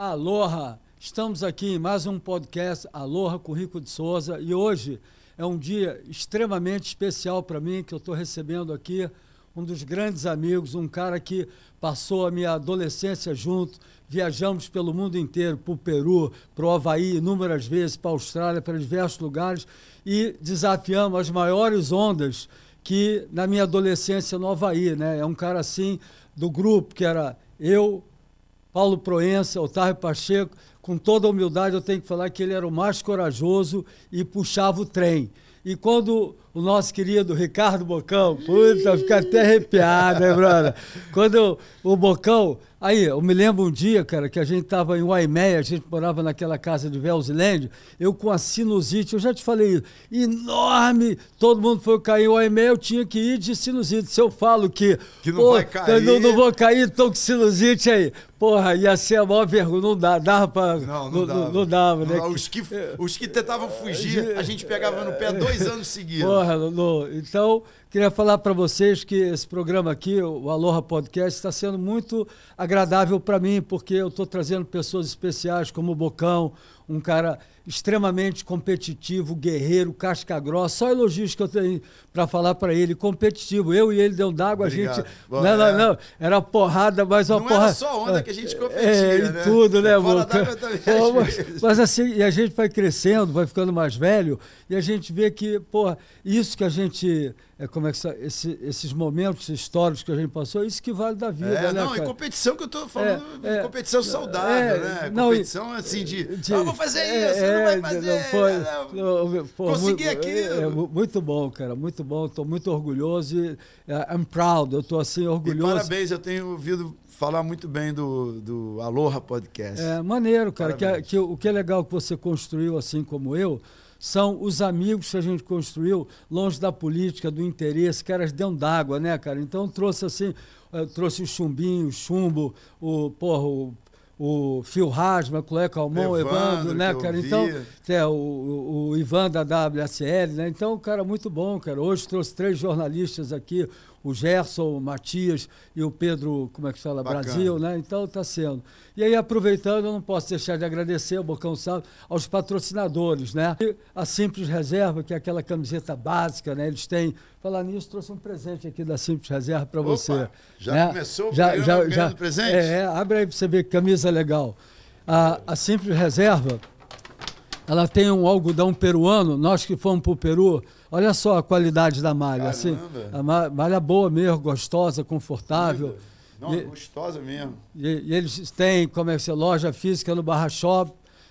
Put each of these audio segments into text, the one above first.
Aloha! Estamos aqui em mais um podcast Aloha com Rico de Souza e hoje é um dia extremamente especial para mim que eu estou recebendo aqui um dos grandes amigos, um cara que passou a minha adolescência junto, viajamos pelo mundo inteiro, para o Peru, para o Havaí, inúmeras vezes, para a Austrália, para diversos lugares e desafiamos as maiores ondas que na minha adolescência no Havaí, né? É um cara assim do grupo que era eu, Paulo Proença, Otávio Pacheco, com toda a humildade eu tenho que falar que ele era o mais corajoso e puxava o trem. E quando o nosso querido Ricardo Bocão, puta, fica até arrepiado, né, brother? Quando o Bocão. Aí, eu me lembro um dia, cara, que a gente estava em Waimeia, a gente morava naquela casa de Velzland, eu com a sinusite, eu já te falei isso, enorme, todo mundo foi cair em Waimeia, eu tinha que ir de sinusite. Se eu falo que. Que não pô, vai cair. Não, não vou cair, tô com sinusite aí. Porra, ia ser a maior vergonha. Não dá, dava pra. Não, não, dava. Não, não dava, né? Os que, os que tentavam fugir, a gente pegava no pé dois anos seguidos. Porra, Lulu. Então, queria falar para vocês que esse programa aqui, o Aloha Podcast, está sendo muito agradável para mim, porque eu estou trazendo pessoas especiais como o Bocão, um cara extremamente competitivo, guerreiro, casca grossa. Só elogios que eu tenho para falar para ele, competitivo. Eu e ele deu d'água, a gente. Bom, não, não, é. não. Era porrada, mas uma não porrada. Era só onda que a gente competia. É, e né? tudo, né, amor? Pô, mas, mas, assim, e a gente vai crescendo, vai ficando mais velho, e a gente vê que, porra, isso que a gente é como é que, esse, esses momentos históricos que a gente passou, é isso que vale da vida. É, né, não, cara? é competição que eu estou falando, é, é, competição é, saudável, é, né? Não, competição assim de. de ah, vou fazer isso, não vai fazer. Não, foi, não, né? pô, consegui muito, aquilo. muito bom, cara, muito bom. Estou muito orgulhoso. E, I'm proud, eu estou assim, orgulhoso. E parabéns, eu tenho ouvido falar muito bem do, do Aloha Podcast. É maneiro, cara, que, que, o que é legal que você construiu assim como eu são os amigos que a gente construiu longe da política, do interesse, que elas dentro d'água, né, cara? Então trouxe assim, eh, trouxe o chumbinho, o chumbo, o, porra, o o Phil Rasma, o Clé Evandro, Evandro né, cara? Então, é, o, o, o Ivan da WSL, né? Então, cara, muito bom, cara. Hoje trouxe três jornalistas aqui, o Gerson, o Matias e o Pedro, como é que fala, Bacana. Brasil, né? Então está sendo. E aí, aproveitando, eu não posso deixar de agradecer o Bocão Salve, aos patrocinadores, né? E a Simples Reserva, que é aquela camiseta básica, né? Eles têm. Falar nisso, trouxe um presente aqui da Simples Reserva para você. Já né? começou o já, já, já, presente? É, é, abre aí para você ver que camisa legal. a, a Simples Reserva ela tem um algodão peruano. Nós que fomos para o Peru, Olha só a qualidade da malha. Assim, a malha boa mesmo, gostosa, confortável. Não, e, gostosa mesmo. E, e, eles têm, como é que é, loja física no Barra Shop.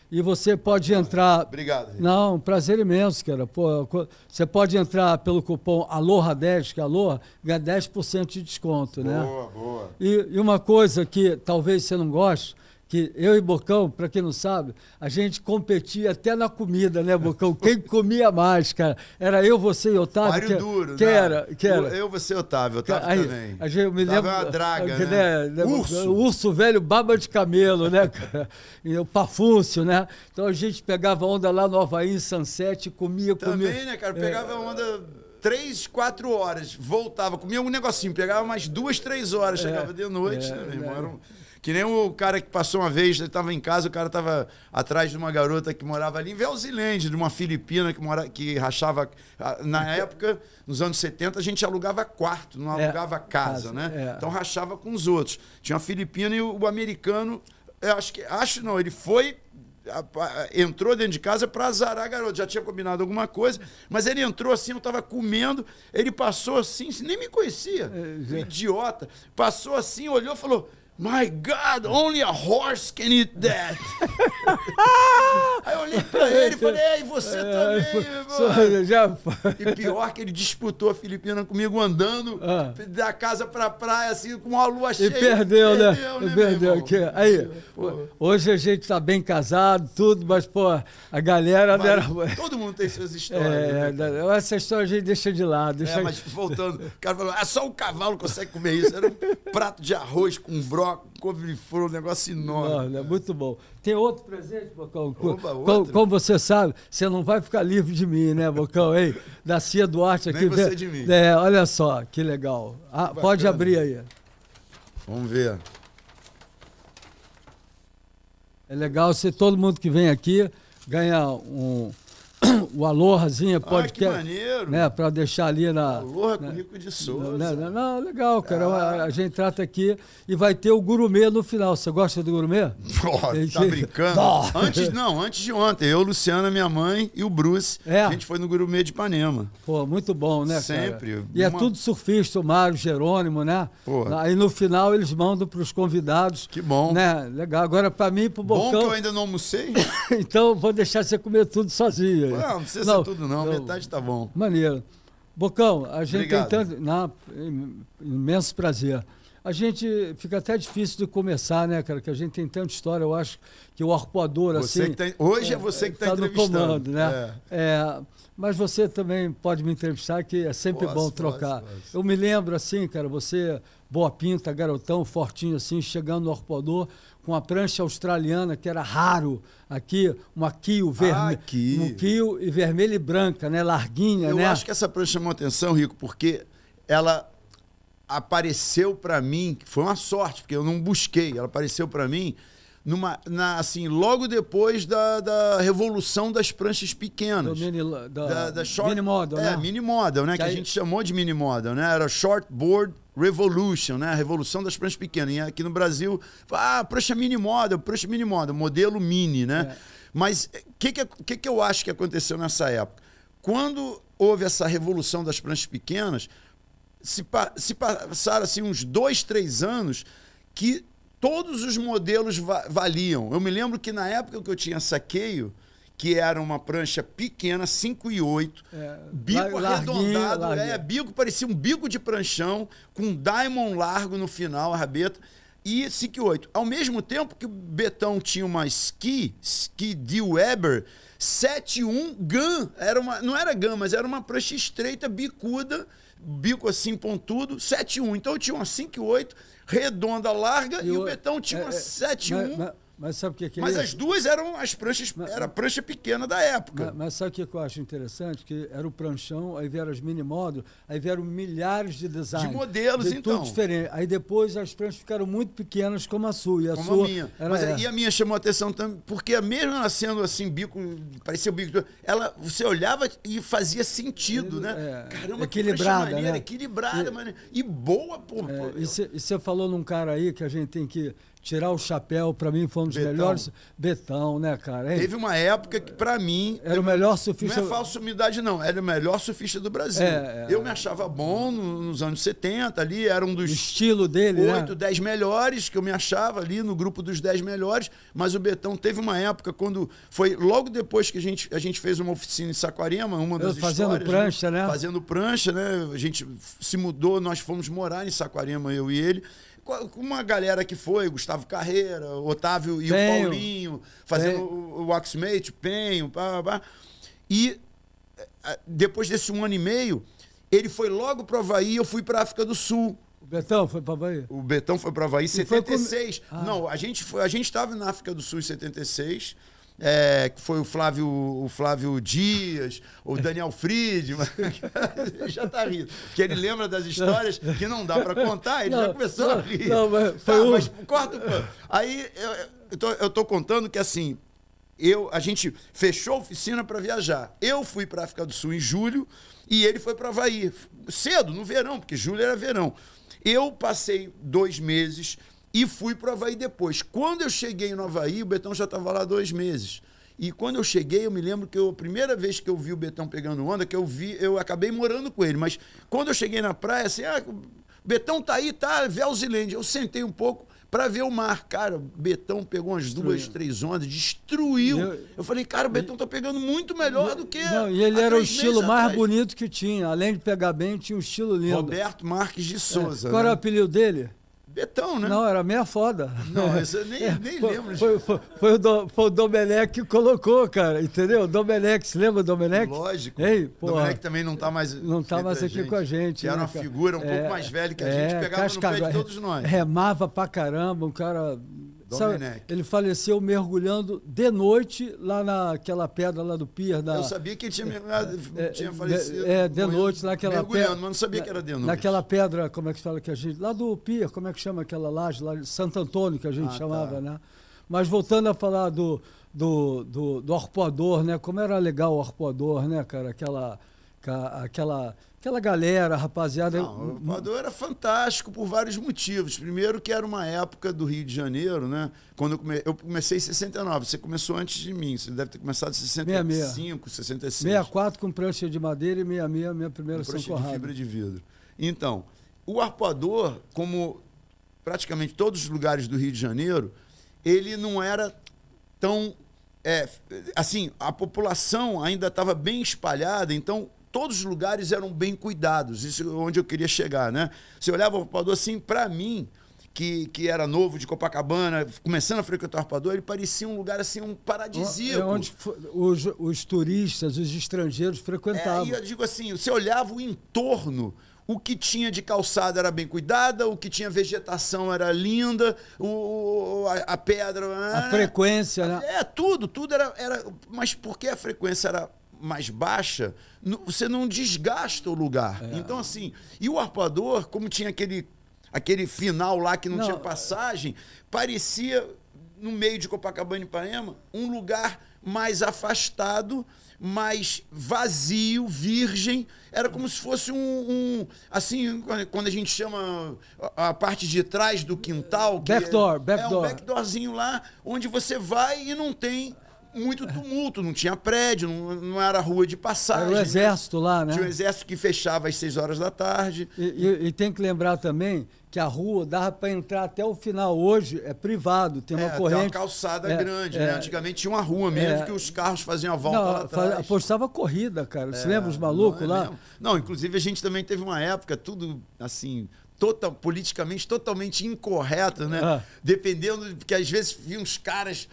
E você pode entrar. Obrigado. Gente. Não, prazer imenso, cara. Pô, você pode entrar pelo cupom ALOHA10, que é ALOHA, ganha 10% de desconto, boa, né? Boa, boa. E, e uma coisa que talvez você não goste que eu e Bocão, para quem não sabe, a gente competia até na comida, né, Bocão? Quem comia mais, cara? Era eu, você e Otávio. Mário que, duro, que né? Era, que era. Eu, você e Otávio, Otávio Aí, também. A gente, eu me lembro, uma draga, que, né? né? né Urso. Urso velho, baba de camelo, né, cara? E o Pafúcio, né? Então a gente pegava onda lá no Havaí, em Sunset, comia, comia. Também, né, cara? É. Pegava é, onda três, quatro horas, voltava, comia um negocinho, pegava mais duas, três horas, é. chegava de noite, é, né, meu irmão? Né? Era um, que nem o cara que passou uma vez, ele estava em casa, o cara estava atrás de uma garota que morava ali em Velzilândia, de uma filipina que, mora, que rachava. Ah, na época, nos anos 70, a gente alugava quarto, não é, alugava é, casa, casa, né? É. Então rachava com os outros. Tinha uma filipina e o, americano americano, acho que. Acho não, ele foi entrou dentro de casa para azarar a garota. Já tinha combinado alguma coisa, mas ele entrou assim, eu estava comendo, ele passou assim, nem me conhecia, é, idiota. Passou assim, olhou, falou: My God, only a horse can eat that. aí eu olhei pra ele e falei, ei, você é, também, foi, só, já... E pior que ele disputou a Filipina comigo andando ah. da casa pra praia, assim, com a lua e cheia. Perdeu, e perdeu, né? né perdeu. Né, aí, pô. hoje a gente tá bem casado, tudo, mas, pô, a galera... Mas, era... Todo mundo tem suas histórias. É, né? Essa história a gente deixa de lado. É, deixa... É, mas voltando, o cara falou, "É só o um cavalo consegue comer isso. Era um prato de arroz com broca uma couve-flor, um negócio enorme. Não, né? muito bom. Tem outro presente, Bocão? como, como, você sabe, você não vai ficar livre de mim, né, Bocão? Ei, da Cia Duarte aqui. Nem você de mim. É, olha só, que legal. Ah, pode abrir aí. Vamos ver. É legal se todo mundo que vem aqui ganha um o Alohazinha pode ah, que maneiro. né, para deixar ali na Aloha né, com Rico de né, Souza. Né, não, né, não, legal, cara. Ah. A gente trata aqui e vai ter o gourmet no final. Você gosta do gourmet? Tá oh, gente... tá brincando? Antes não, antes de ontem, eu, Luciana, minha mãe e o Bruce, é. a gente foi no gourmet de Ipanema. Pô, muito bom, né, Sempre. Cara? E é Uma... é tudo surfista, o Mário, Jerônimo, né? Pô. Aí no final eles mandam para os convidados. Que bom. Né? Legal. Agora para mim pro Bocão. Bom que eu ainda não almocei. então vou deixar você comer tudo sozinho aí. Não, não precisa não, ser tudo, não. Metade tá bom. Maneiro. Bocão, a gente Obrigado. tem tanto. na imenso prazer. A gente fica até difícil de começar, né, cara? Que a gente tem tanta história, eu acho que o arpoador, você assim. Tá, hoje é, é, você que está tá, tá entrevistando. Comando, né? É. É, mas você também pode me entrevistar, que é sempre posso, bom trocar. Posso, posso. Eu me lembro, assim, cara, você, boa pinta, garotão, fortinho, assim, chegando no arpoador, com a prancha australiana, que era raro aqui, uma Kio ah, vermelha. um Kio e vermelha e branca, né? Larguinha, Eu né? Eu acho que essa prancha chamou atenção, Rico, porque ela apareceu para mim, foi uma sorte, porque eu não busquei, ela apareceu para mim numa, na, assim, logo depois da, da revolução das pranchas pequenas. Mini, da, da, da, short, mini model, é, né? mini model, né? Que, que aí... a gente chamou de mini model, né? Era shortboard revolution, né? A revolução das pranchas pequenas. E aqui no Brasil, ah, prancha mini model, prancha mini model, modelo mini, né? É. Mas o eh, que que, que que eu acho que aconteceu nessa época? Quando houve essa revolução das pranchas pequenas, se, pa, se passaram assim, uns dois, três anos que todos os modelos va valiam. Eu me lembro que na época que eu tinha saqueio, que era uma prancha pequena, 5 e 8, é, bico arredondado, é, larguinho. É, bico parecia um bico de pranchão, com diamond largo no final, a rabeta, e 5 e 8. Ao mesmo tempo que o Betão tinha uma ski, ski de Weber, 7 e 1 era uma, não era gan mas era uma prancha estreita, bicuda, bico assim pontudo, 7 e 1. Então eu tinha uma 5 e 8 redonda, larga, e, e o, o Betão tinha é, uma 7-1. É, mas sabe o que é que é Mas é as duas eram as pranchas, mas, era a prancha pequena da época. Mas, mas sabe o que, eu acho interessante? Que era o pranchão, aí vieram as módulos, aí vieram milhares de designs. De modelos, de então. Tudo diferente. Aí depois as pranchas ficaram muito pequenas como a sua. E a como sua a minha. Era, mas, E a minha chamou a atenção também, porque mesmo ela sendo assim, bico, parecia o bico, ela, você olhava e fazia sentido, né? É, Caramba, equilibrada, que maneira, né? equilibrada, e, mano. E boa, pô. É, pô e você falou num cara aí que a gente tem que tirar o chapéu, para mim foi um dos Betão. melhores. Betão, né, cara? Hein? Teve uma época que, para mim. Era o melhor surfista. Não é falsa humildade, não. Era o melhor surfista do Brasil. É, é, eu é. me achava bom nos anos 70, ali, era um dos. O estilo dele, 8, né? dez melhores que eu me achava ali no grupo dos dez melhores. Mas o Betão teve uma época quando. Foi logo depois que a gente, a gente fez uma oficina em Saquarema, uma das eu, fazendo histórias. Né? prancha, né? né? Fazendo prancha, né? A gente se mudou, nós fomos morar em Saquarema, eu e ele uma galera que foi, Gustavo Carreira, Otávio e Penho. o Paulinho, fazendo Penho. o, o Penho, pá, pá. E eh, depois desse um ano e meio, ele foi logo para o Havaí eu fui para África do Sul. O Betão foi para Havaí? O Betão foi para Havaí em 76. com... ah. Não, a gente foi, a gente estava na África do Sul em 76 é, foi o Flávio, o Flávio Dias, o Daniel Friedman. já está rindo. Porque ele lembra das histórias que não dá para contar, ele não, já começou não, a rir. Não, mas, tá, um... mas corta Aí eu, eu, tô, eu tô contando que assim. Eu, a gente fechou a oficina para viajar. Eu fui para África do Sul em julho e ele foi para Havaí. Cedo, no verão, porque julho era verão. Eu passei dois meses e fui para o Havaí depois. Quando eu cheguei no Havaí, o Betão já estava lá dois meses. E quando eu cheguei, eu me lembro que eu, a primeira vez que eu vi o Betão pegando onda, que eu vi, eu acabei morando com ele. Mas quando eu cheguei na praia, assim, ah, Betão tá aí, tá, Velzilândia. Eu sentei um pouco para ver o mar. Cara, o Betão pegou umas destruiu. duas, três ondas, destruiu. Eu, eu falei, cara, o Betão tá pegando muito melhor do que. Não, e ele era o estilo mais atrás. bonito que tinha. Além de pegar bem, tinha um estilo lindo. Roberto Marques de é. Souza. É. Qual né? era o apelido dele? Betão, né? Não, era meia foda. Não, isso é. eu nem, é, nem foi, lembro. Foi, foi, foi, o do, foi o Domenech que colocou, cara, entendeu? Domenech, você lembra do Domenech? Lógico. Ei, porra, Domenech também não tá mais Não tá mais aqui gente, com a gente. Que né, era uma cara? figura um é, pouco mais velha que a é, gente, pegava casca, no pé de todos nós. Remava pra caramba, um cara ele faleceu mergulhando de noite lá naquela pedra lá do pier. Da, eu sabia que ele tinha, é, é tinha é, falecido. É, de noite, naquela pedra. mergulhando, mas não sabia na, que era de noite. Naquela pedra, como é que fala que a gente. Lá do pier, como é que chama aquela laje? Lá de Santo Antônio, que a gente ah, tá. chamava, tá. né? Mas voltando a falar do, do, do, do arpoador, né? Como era legal o arpoador, né, cara? Aquela. Aquela Aquela galera, rapaziada. Não, o Voador era fantástico por vários motivos. Primeiro, que era uma época do Rio de Janeiro, né? Quando eu, come... eu comecei em 69, você começou antes de mim, você deve ter começado em 65, 66. 66. 64 com prancha de madeira e 66, minha primeira com São prancha Corrado. de fibra de vidro. Então, o arpoador, como praticamente todos os lugares do Rio de Janeiro, ele não era tão. É, assim, a população ainda estava bem espalhada, então todos os lugares eram bem cuidados. Isso é onde eu queria chegar, né? Você olhava o Arpoador assim, para mim, que, que era novo de Copacabana, começando a frequentar o Arpoador, ele parecia um lugar assim, um paradisíaco. É onde os, os turistas, os estrangeiros frequentavam. É, e eu digo assim, você olhava o entorno, o que tinha de calçada era bem cuidada, o que tinha vegetação era linda, o, a, a pedra. A frequência, é, né? É, tudo, tudo era, era. Mas por que a frequência era mais baixa, você não desgasta o lugar. É. Então, assim, e o arpoador, como tinha aquele, aquele final lá que não, não tinha é. passagem, parecia, no meio de Copacabana e Ipanema, um lugar mais afastado, mais vazio, virgem. Era como se fosse um, um assim, quando a gente chama a, parte de trás do quintal. Backdoor, backdoor. É, back é um backdoorzinho lá, onde você vai e não tem muito tumulto, não tinha prédio, não, não era rua de passagem. Era o né? exército lá, né? Tinha o um exército que fechava às 6 horas da tarde. E, e, e, tem que lembrar também que a rua dava para entrar até o final. Hoje é privado, tem é, uma é, corrente. Tem uma calçada é, grande, né? é, né? Antigamente tinha uma rua mesmo é. que os carros faziam a volta não, lá atrás. Apostava corrida, cara. Você é, lembra os malucos não, lá? Não, inclusive a gente também teve uma época, tudo assim, total, politicamente totalmente incorreta, né? Ah. Dependendo, porque às vezes vi uns caras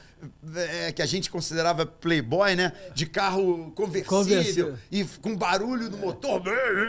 é, que a gente considerava playboy, né? De carro conversível, conversível. e com barulho no motor.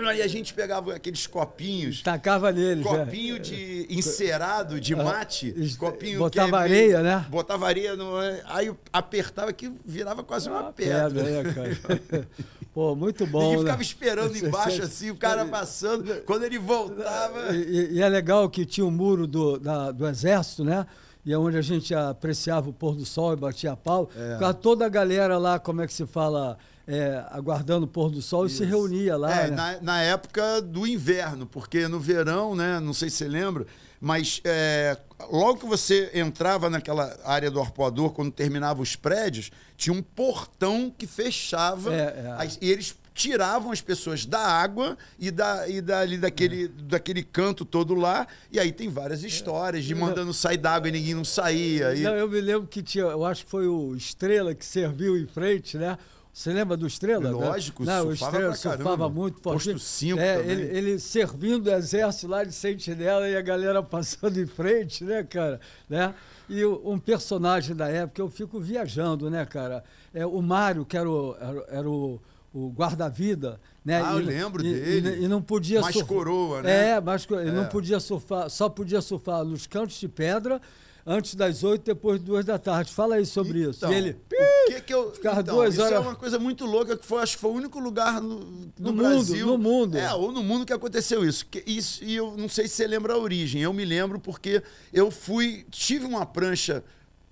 Aí a gente pegava aqueles copinhos. Tacava neles. Né? Copinho é. de encerado, de ah, mate. Copinho botava que, é areia, né? Botava areia. No, aí apertava que virava quase uma, uma ah, pedra. pedra né, Pô, muito bom. E ficava né? esperando embaixo assim, o cara passando. Quando ele voltava. E, e é legal que tinha o um muro do, da, do exército, né? e é onde a gente apreciava o pôr do sol e batia pau, é. ficava toda a galera lá, como é que se fala, é, aguardando o pôr do sol Isso. e se reunia lá. É, né? na, na, época do inverno, porque no verão, né? Não sei se você lembra, mas é, logo que você entrava naquela área do arpoador, quando terminava os prédios, tinha um portão que fechava é, é. as, e eles tiravam as pessoas da água e, da, e dali daquele, daquele canto todo lá. E aí tem várias histórias de mandando sair d'água e ninguém não saía. E... Não, eu me lembro que tinha, eu acho que foi o Estrela que serviu em frente, né? Você lembra do Estrela? Né? Lógico, né? Não, o Estrela surfava muito. Porque, Posto 5 assim, é, ele, ele, servindo o exército lá de sentinela e a galera passando em frente, né, cara? Né? E um personagem da época, eu fico viajando, né, cara? É, o Mário, que era o, era, era o o guarda-vida, né? Ah, e, eu lembro e, dele. E, não podia mais coroa, né? É, mais coroa. É. Não podia surfar, só podia surfar nos cantos de pedra antes das oito, depois duas da tarde. Fala aí sobre então, isso. E então, ele. O que que eu, então, duas isso é horas... é uma coisa muito louca que foi, acho que foi o único lugar no, no, no Brasil. Mundo, no mundo. É, ou no mundo que aconteceu isso. Que, isso. E eu não sei se você lembra a origem. Eu me lembro porque eu fui. Tive uma prancha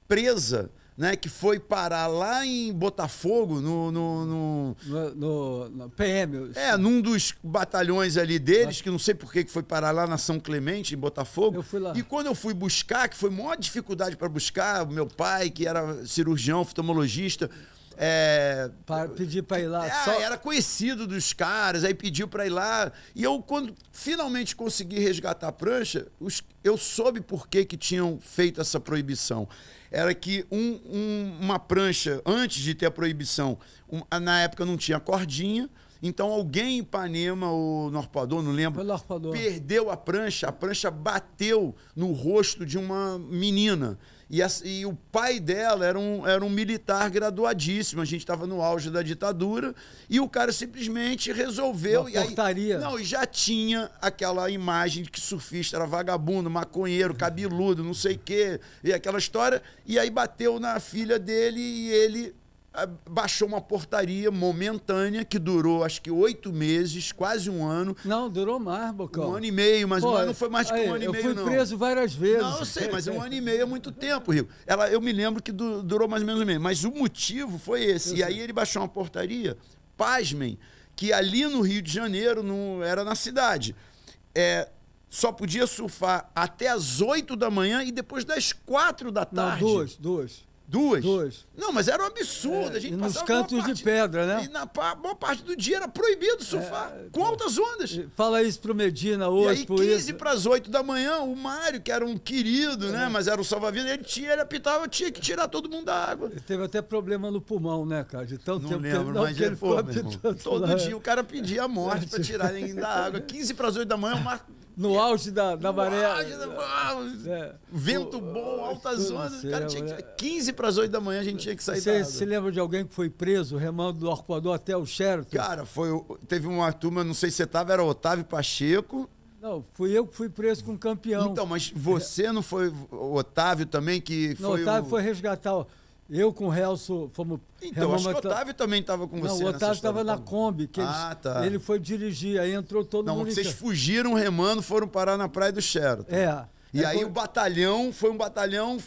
presa né, que foi parar lá em Botafogo, no. No, no... no, no, no PM. É, num dos batalhões ali deles, que não sei por que foi parar lá na São Clemente, em Botafogo. Eu fui lá. E quando eu fui buscar, que foi maior dificuldade para buscar, meu pai, que era cirurgião, oftalmologista. É, para pedir para ir lá. É, só... Era conhecido dos caras, aí pediu para ir lá. E eu, quando finalmente consegui resgatar a prancha, os, eu soube por que, que tinham feito essa proibição era que um, um, uma prancha, antes de ter a proibição, um, na época não tinha cordinha, então alguém em Ipanema, ou Norpador não lembro, perdeu a prancha, a prancha bateu no rosto de uma menina. E, a, e, o pai dela era um, era um militar graduadíssimo. A gente estava no auge da ditadura e o cara simplesmente resolveu. Uma e portaria. Aí, não, e já tinha aquela imagem de que surfista era vagabundo, maconheiro, cabeludo, não sei o quê, e aquela história. E aí bateu na filha dele e ele ah, baixou uma portaria momentânea que durou acho que oito meses, quase um ano. Não, durou mais, Bocão. Um ano e meio, mas Pô, é, foi mais aí, que um ano e meio, não. Eu fui preso várias vezes. Não, eu sei, mas um ano e meio é muito tempo, Rio. Ela, eu me lembro que du durou mais ou menos um mês, mas o motivo foi esse. Eu e sei. aí ele baixou uma portaria, pasmem, que ali no Rio de Janeiro, não era na cidade, é, só podia surfar até as oito da manhã e depois das quatro da tarde. Não, duas, duas. Duas? Duas. Não, mas era um absurdo. É, a gente nos cantos parte, de pedra, né? E na boa parte do dia era proibido surfar, é, com altas ondas. Fala isso pro Medina hoje, e aí, por 15 para as 8 da manhã, o Mário, que era um querido, né, é. né? Mas era o salva-vida, ele, tinha, ele apitava, tinha que tirar todo mundo da água. Ele teve até problema no pulmão, né, cara? De tanto Não tempo lembro, tempo, mas é, ele, pô, Todo lá. dia o cara pedia a morte para tirar ninguém da água. 15 para as 8 da manhã, o Marco no é. auge da, da no maré. Auge da, ah, é. Vento bom, altas ondas. Cara, tinha né? que, 15 para as 8 da manhã a gente tinha que sair Você se Você lembra de alguém que foi preso remando do Arcoador até o Sheraton? Cara, foi, teve uma turma, não sei se você estava, era Otávio Pacheco. Não, fui eu que fui preso com o campeão. Então, mas você não foi o Otávio também que não, foi. Otávio o Otávio foi resgatar. Eu com o Helso fomos. Então, acho que o Otávio também estava com você. Não, o Otávio estava na tá Kombi. Que eles, ah, tá. Ele foi dirigir, aí entrou todo não, mundo. Não, vocês fugiram remando, foram parar na Praia do Sheraton. Tá? É. E é aí o batalhão foi um batalhão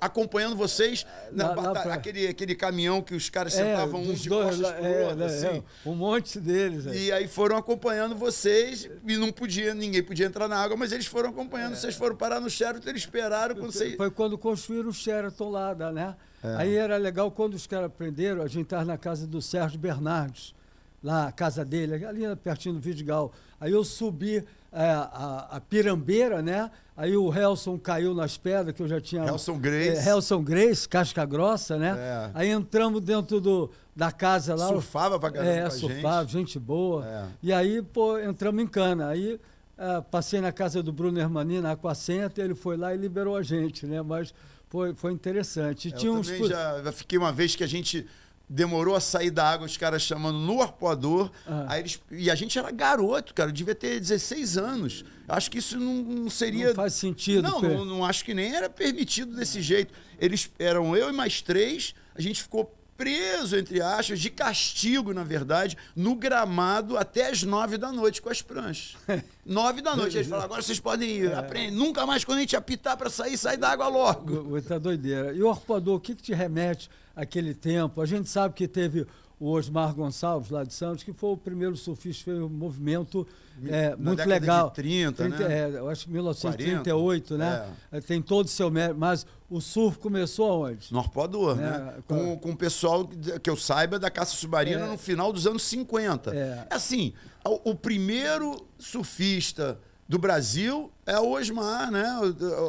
acompanhando vocês é, na, na, na pra... aquele, aquele caminhão que os caras é, sentavam uns de dois, costas pro outro, né, assim. um monte deles. E aí foram acompanhando vocês e não podia, ninguém podia entrar na água, mas eles foram acompanhando, vocês foram parar no Sheraton, eles esperaram quando vocês... Foi quando construíram o Sheraton lá, né? Aí era legal quando os caras aprenderam, a gente estava na casa do Sérgio Bernardes, lá, a casa dele, ali pertinho do Vidigal. Aí eu subi é, a, a, pirambeira, né? Aí o Helson caiu nas pedras, que eu já tinha. Helson Grace. É, Helson Grace, casca grossa, né? É. Aí entramos dentro do, da casa lá. Surfava pra caramba. É, surfava, gente, gente boa. É. E aí, pô, entramos em cana. Aí uh, passei na casa do Bruno Hermani, na Aquacenta, ele foi lá e liberou a gente, né? Mas foi, foi interessante. E é, eu também uns... já fiquei uma vez que a gente demorou a sair da água, os caras chamando no arpoador. Uhum. Aí eles, e a gente era garoto, cara, devia ter 16 anos. Acho que isso não, não seria. Não faz sentido. Não, não, não, acho que nem era permitido desse uhum. jeito. Eles eram eu e mais três, a gente ficou preso, entre aspas, de castigo, na verdade, no gramado até as nove da noite com as pranchas. nove da noite. Eles falaram: né? agora vocês podem ir, é. Nunca mais, quando a gente apitar para sair, sai da água logo. Muita doideira. E o arpoador, o que, que te remete? aquele tempo. A gente sabe que teve o Osmar Gonçalves, lá de Santos, que foi o primeiro surfista, foi um movimento é, muito legal. De 30, 30 né? É, eu acho 1938, 40, né? É. é. Tem todo o seu mérito, mas o surf começou onde? No Arpoador, é, né? né? Com, com o pessoal, que eu saiba, da caça submarina é. no final dos anos 50. É assim, o, o primeiro surfista do Brasil é o Osmar, né?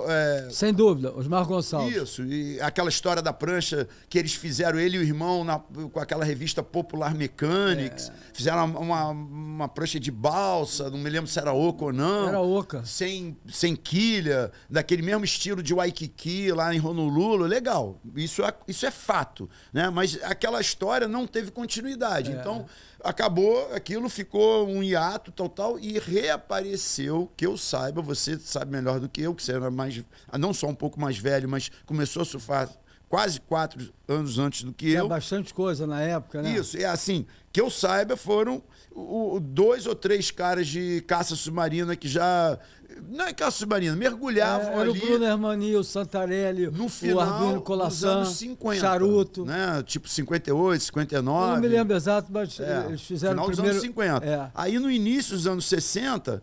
É... Sem dúvida, Osmar Gonçalves. Isso, e aquela história da prancha que eles fizeram, ele e o irmão, na, com aquela revista Popular Mechanics, é. fizeram uma, uma, prancha de balsa, não me lembro se era oca ou não. Era oca. Sem, sem quilha, daquele mesmo estilo de Waikiki lá em Honolulu, legal, isso é, isso é fato, né? Mas aquela história não teve continuidade, é. então acabou aquilo, ficou um hiato, tal, tal, e reapareceu, que eu saiba, você sabe melhor do que eu, que você era mais, ah, não só um pouco mais velho, mas começou a surfar quase quatro anos antes do que Tinha eu. bastante coisa na época, né? Isso, é assim, que eu saiba, foram o, o dois ou três caras de caça submarina que já não é calça submarina, mergulhava é, ali. o Bruno Hermani, o Santarelli, no final, o Arduino Colassan, 50, Charuto. Né? Tipo 58, 59. Eu não me lembro exato, mas é, eles fizeram final primeiro... dos anos 50. É. Aí no início dos anos 60,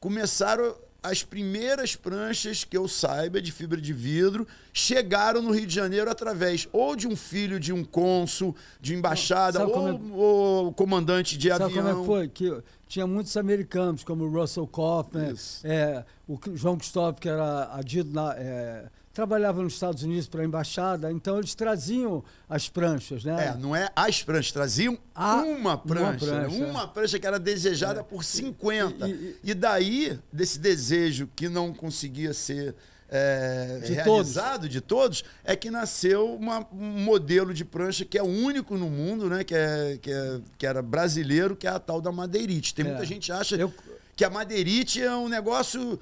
começaram as primeiras pranchas que eu saiba de fibra de vidro chegaram no Rio de Janeiro através ou de um filho de um cônsul, de embaixada, ou, é... ou comandante de Sabe avião. Como é que foi? Que tinha muitos americanos, como o Russell Kaufman, é, o João Cristóvão, que era adido na, é, trabalhava nos Estados Unidos para a embaixada, então eles traziam as pranchas, né? É, não é as pranchas, traziam a, uma prancha, uma prancha, né? uma prancha, que era desejada é. por 50. E, e, e daí, desse desejo que não conseguia ser é, de realizado todos. de todos, é que nasceu uma, um modelo de prancha que é único no mundo, né? Que, é, que, é, que era brasileiro, que é a tal da madeirite. Tem muita é. gente que acha. Eu que a madeirite é um negócio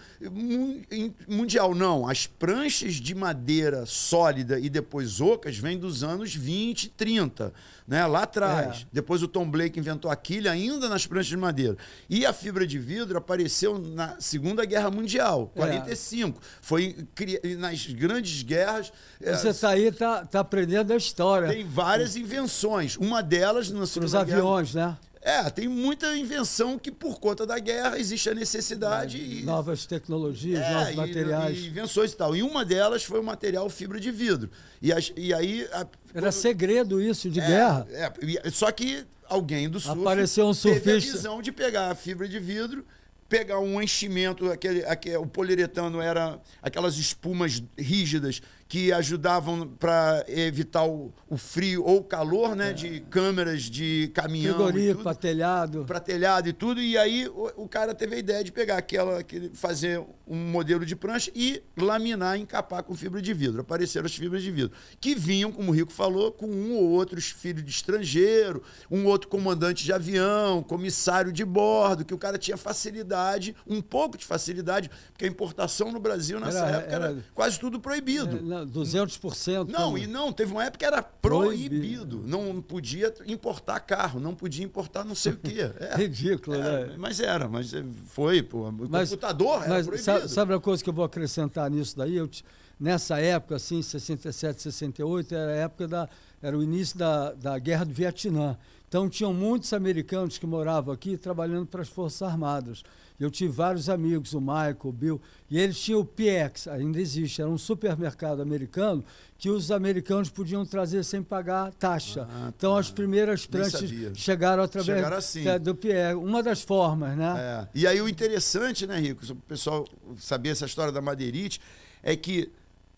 mundial. Não, as pranchas de madeira sólida e depois ocas vêm dos anos 20, 30, né? lá atrás. É. Depois o Tom Blake inventou a quilha ainda nas pranchas de madeira. E a fibra de vidro apareceu na Segunda Guerra Mundial, 45. É. Foi nas grandes guerras. É, Você está é... aí, tá, tá aprendendo a história. Tem várias invenções. Uma delas na Os aviões, Guerra... né? É, tem muita invenção que, por conta da guerra, existe a necessidade. E, é, e, novas tecnologias, é, novos e, materiais. E invenções e tal. E uma delas foi o material fibra de vidro. E, e aí. A, Era quando, segredo isso de é, guerra. É, só que alguém do sul Apareceu um surfista. teve a visão de pegar a fibra de vidro pegar um enchimento, aquele, aquele, o poliuretano era aquelas espumas rígidas que ajudavam para evitar o, o, frio ou o calor, né? É. De câmeras de caminhão. Frigorífico, para telhado. Para telhado e tudo. E aí o, o, cara teve a ideia de pegar aquela, aquele, fazer um modelo de prancha e laminar, encapar com fibra de vidro. Apareceram as fibras de vidro. Que vinham, como o Rico falou, com um ou outro filho de estrangeiro, um outro comandante de avião, comissário de bordo, que o cara tinha facilidade, um pouco de facilidade, porque a importação no Brasil nessa era, época era, era, quase tudo proibido. Era, é, 200%. Não, e não, teve uma época que era proibido. proibido. Não podia importar carro, não podia importar não sei o quê. É, Ridículo, é, né? Mas era, mas foi, pô. O mas, computador era mas, proibido. Sabe, a coisa que eu vou acrescentar nisso daí? Eu, nessa época, assim, 67, 68, era a época da, era o início da, da Guerra do Vietnã. Então, tinham muitos americanos que moravam aqui trabalhando para as Forças Armadas. Eu tive vários amigos, o Michael, o Bill, e eles tinham o PX, ainda existe, era um supermercado americano que os americanos podiam trazer sem pagar taxa. Ah, tá. Então, as primeiras pranchas chegaram através chegaram assim. do PX, uma das formas, né? É. E aí, o interessante, né, Rico, o pessoal saber essa história da Madeirite, é que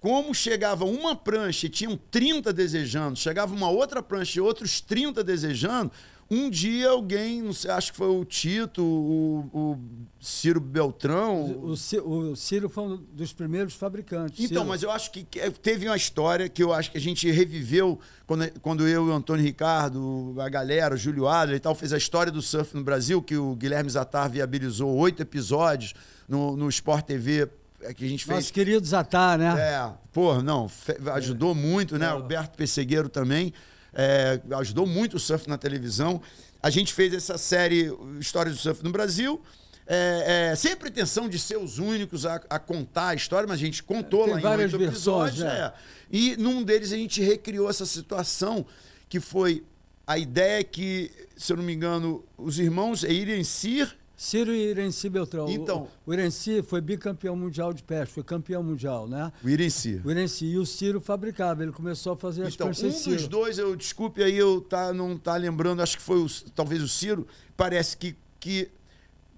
como chegava uma prancha e tinham 30 desejando, chegava uma outra prancha e outros 30 desejando, um dia alguém, não sei, acho que foi o Tito, o, o Ciro Beltrão. O, o, o, Ciro foi um dos primeiros fabricantes. Então, Ciro. mas eu acho que é, teve uma história que eu acho que a gente reviveu quando, quando eu e o Antônio Ricardo, a galera, o Júlio Adler e tal, fez a história do surf no Brasil, que o Guilherme Zatar viabilizou oito episódios no, no Sport TV é que a gente fez. Nossos queridos Atá, né? É, pô, não, ajudou muito, né? É. Alberto Pessegueiro também é, ajudou muito o surf na televisão. A gente fez essa série Histórias do Surf no Brasil. É, é, sem a pretensão de ser os únicos a, a, contar a história, mas a gente contou lá em vários episódios. Versões, né? é. E num deles a gente recriou essa situação que foi a ideia que, se eu não me engano, os irmãos Eirian é Sir Ciro e Irenci Beltrão. Então, o, o Irenci foi bicampeão mundial de pesca, foi campeão mundial, né? O Irenci. O Irenci. E o Ciro fabricava, ele começou a fazer então, as Então, um dos dois, eu desculpe aí, eu tá, não tá lembrando, acho que foi o, talvez o Ciro, parece que, que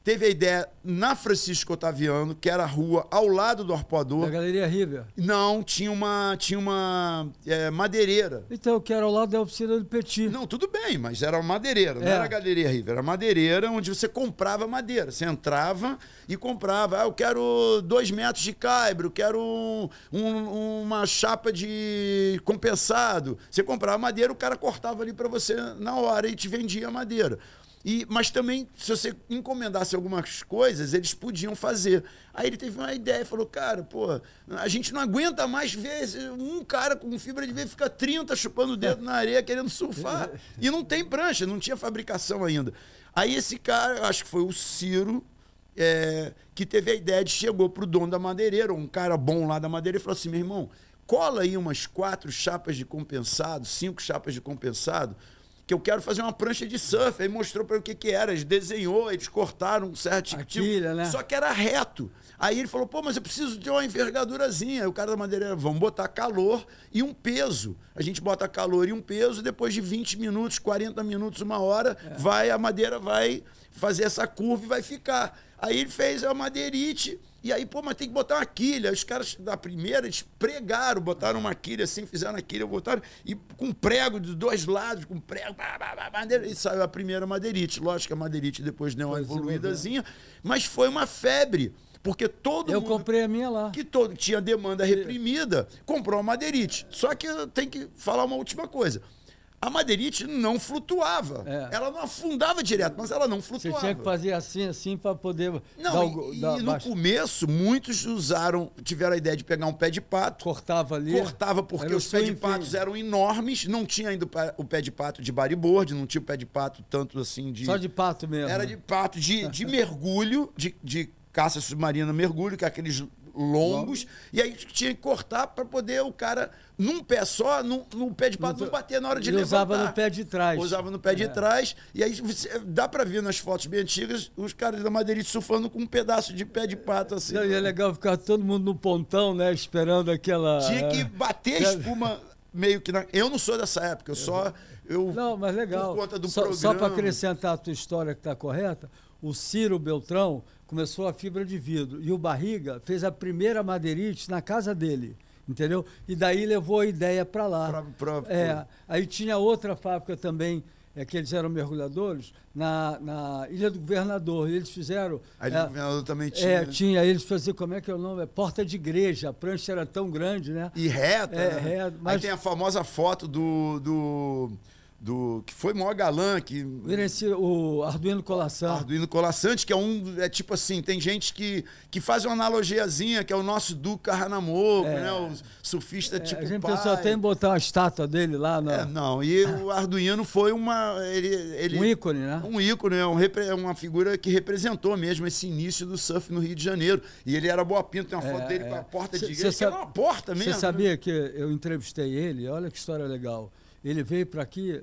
teve a ideia na Francisco Otaviano, que era a rua ao lado do arpoador. Da Galeria River? Não, tinha uma, tinha uma é, madeireira. Então, que era ao lado da é oficina do Petit. Não, tudo bem, mas era uma madeireira, é. não era a Galeria River. Era madeireira onde você comprava madeira. Você entrava e comprava. Ah, eu quero dois metros de caibro, quero um, um, uma chapa de compensado. Você comprava madeira, o cara cortava ali para você na hora e te vendia madeira. E, mas também, se você encomendasse algumas coisas, eles podiam fazer. Aí ele teve uma ideia falou: cara, pô, a gente não aguenta mais ver um cara com fibra de vidro ficar 30 chupando o dedo na areia querendo surfar. E não tem prancha, não tinha fabricação ainda. Aí esse cara, acho que foi o Ciro, é, que teve a ideia de chegou pro dono da madeireira, um cara bom lá da madeira, e falou assim: meu irmão, cola aí umas quatro chapas de compensado, cinco chapas de compensado que eu quero fazer uma prancha de surf. Aí mostrou para o que que era, eles desenhou, eles cortaram um certo Partilha, tipo, né? só que era reto. Aí ele falou, pô, mas eu preciso de uma envergadurazinha. O cara da madeireira, vamos botar calor e um peso. A gente bota calor e um peso, depois de 20 minutos, 40 minutos, uma hora, é. vai, a madeira vai fazer essa curva e vai ficar. Aí ele fez a madeirite, e aí, pô, mas tem que botar uma quilha. Os caras da primeira, eles pregaram, botaram uma quilha assim, fizeram a quilha, botaram, e com prego de dois lados, com prego, madeira, e saiu a primeira madeirite. Lógico que a madeirite depois deu uma pois evoluídazinha, mas foi uma febre. Porque todo Eu mundo comprei a minha lá. Que todo, tinha demanda é. reprimida, comprou a madeirite. Só que tem que falar uma última coisa. A madeirite não flutuava. É. Ela não afundava direto, mas ela não flutuava. Você tinha que fazer assim, assim, para poder. Não, dar e, dar e no começo, muitos usaram, tiveram a ideia de pegar um pé de pato. Cortava ali. Cortava, porque os pés de patos eram enormes. Não tinha ainda o pé de pato de bodyboard, não tinha o pé de pato tanto assim de. Só de pato mesmo. Era né? de pato, de, de mergulho, de, de caça submarina, mergulho, que é aqueles longos, e aí tinha que cortar para poder o cara, num pé só, num, num pé de pato, então, não bater na hora de levantar. Usava no pé de trás. Usava no pé é. de trás, e aí você, dá para ver nas fotos bem antigas os caras da Madeirite surfando com um pedaço de pé de pato assim. Não, e é legal ficar todo mundo no pontão, né, esperando aquela... Tinha que é. bater é... a espuma meio que... Na... Eu não sou dessa época, eu só... Eu, não, mas legal. Por conta do Só para acrescentar a tua história que está correta, o Ciro Beltrão começou a fibra de vidro. E o Barriga fez a primeira madeirite na casa dele entendeu? E daí levou a ideia para lá. Pra, pra, é, aí tinha outra fábrica também, é, que eles eram mergulhadores, na, na Ilha do Governador. eles fizeram. A Ilha é, do Governador também tinha. É, tinha. Né? Eles faziam, como é que é o nome? É, porta de igreja. A prancha era tão grande, né? E reta. É, né? reta. Mas... Aí tem a famosa foto do. do do que foi maior galã que o Arduino Colaçante. Arduino Colaçante, que é um é tipo assim, tem gente que que faz uma analogiazinha, que é o nosso Duca Ranamoko, é, né, o surfista é, tipo A gente pai. pensou até em botar uma estátua dele lá, não. É, não, e o Arduino foi uma ele, ele, um ícone, né? Um ícone, é um, é uma figura que representou mesmo esse início do surf no Rio de Janeiro. E ele era boa pinta, tem uma é, foto dele é. com a porta cê, de sabe, uma porta mesmo. Você sabia que eu entrevistei ele? Olha que história legal. Ele veio para aqui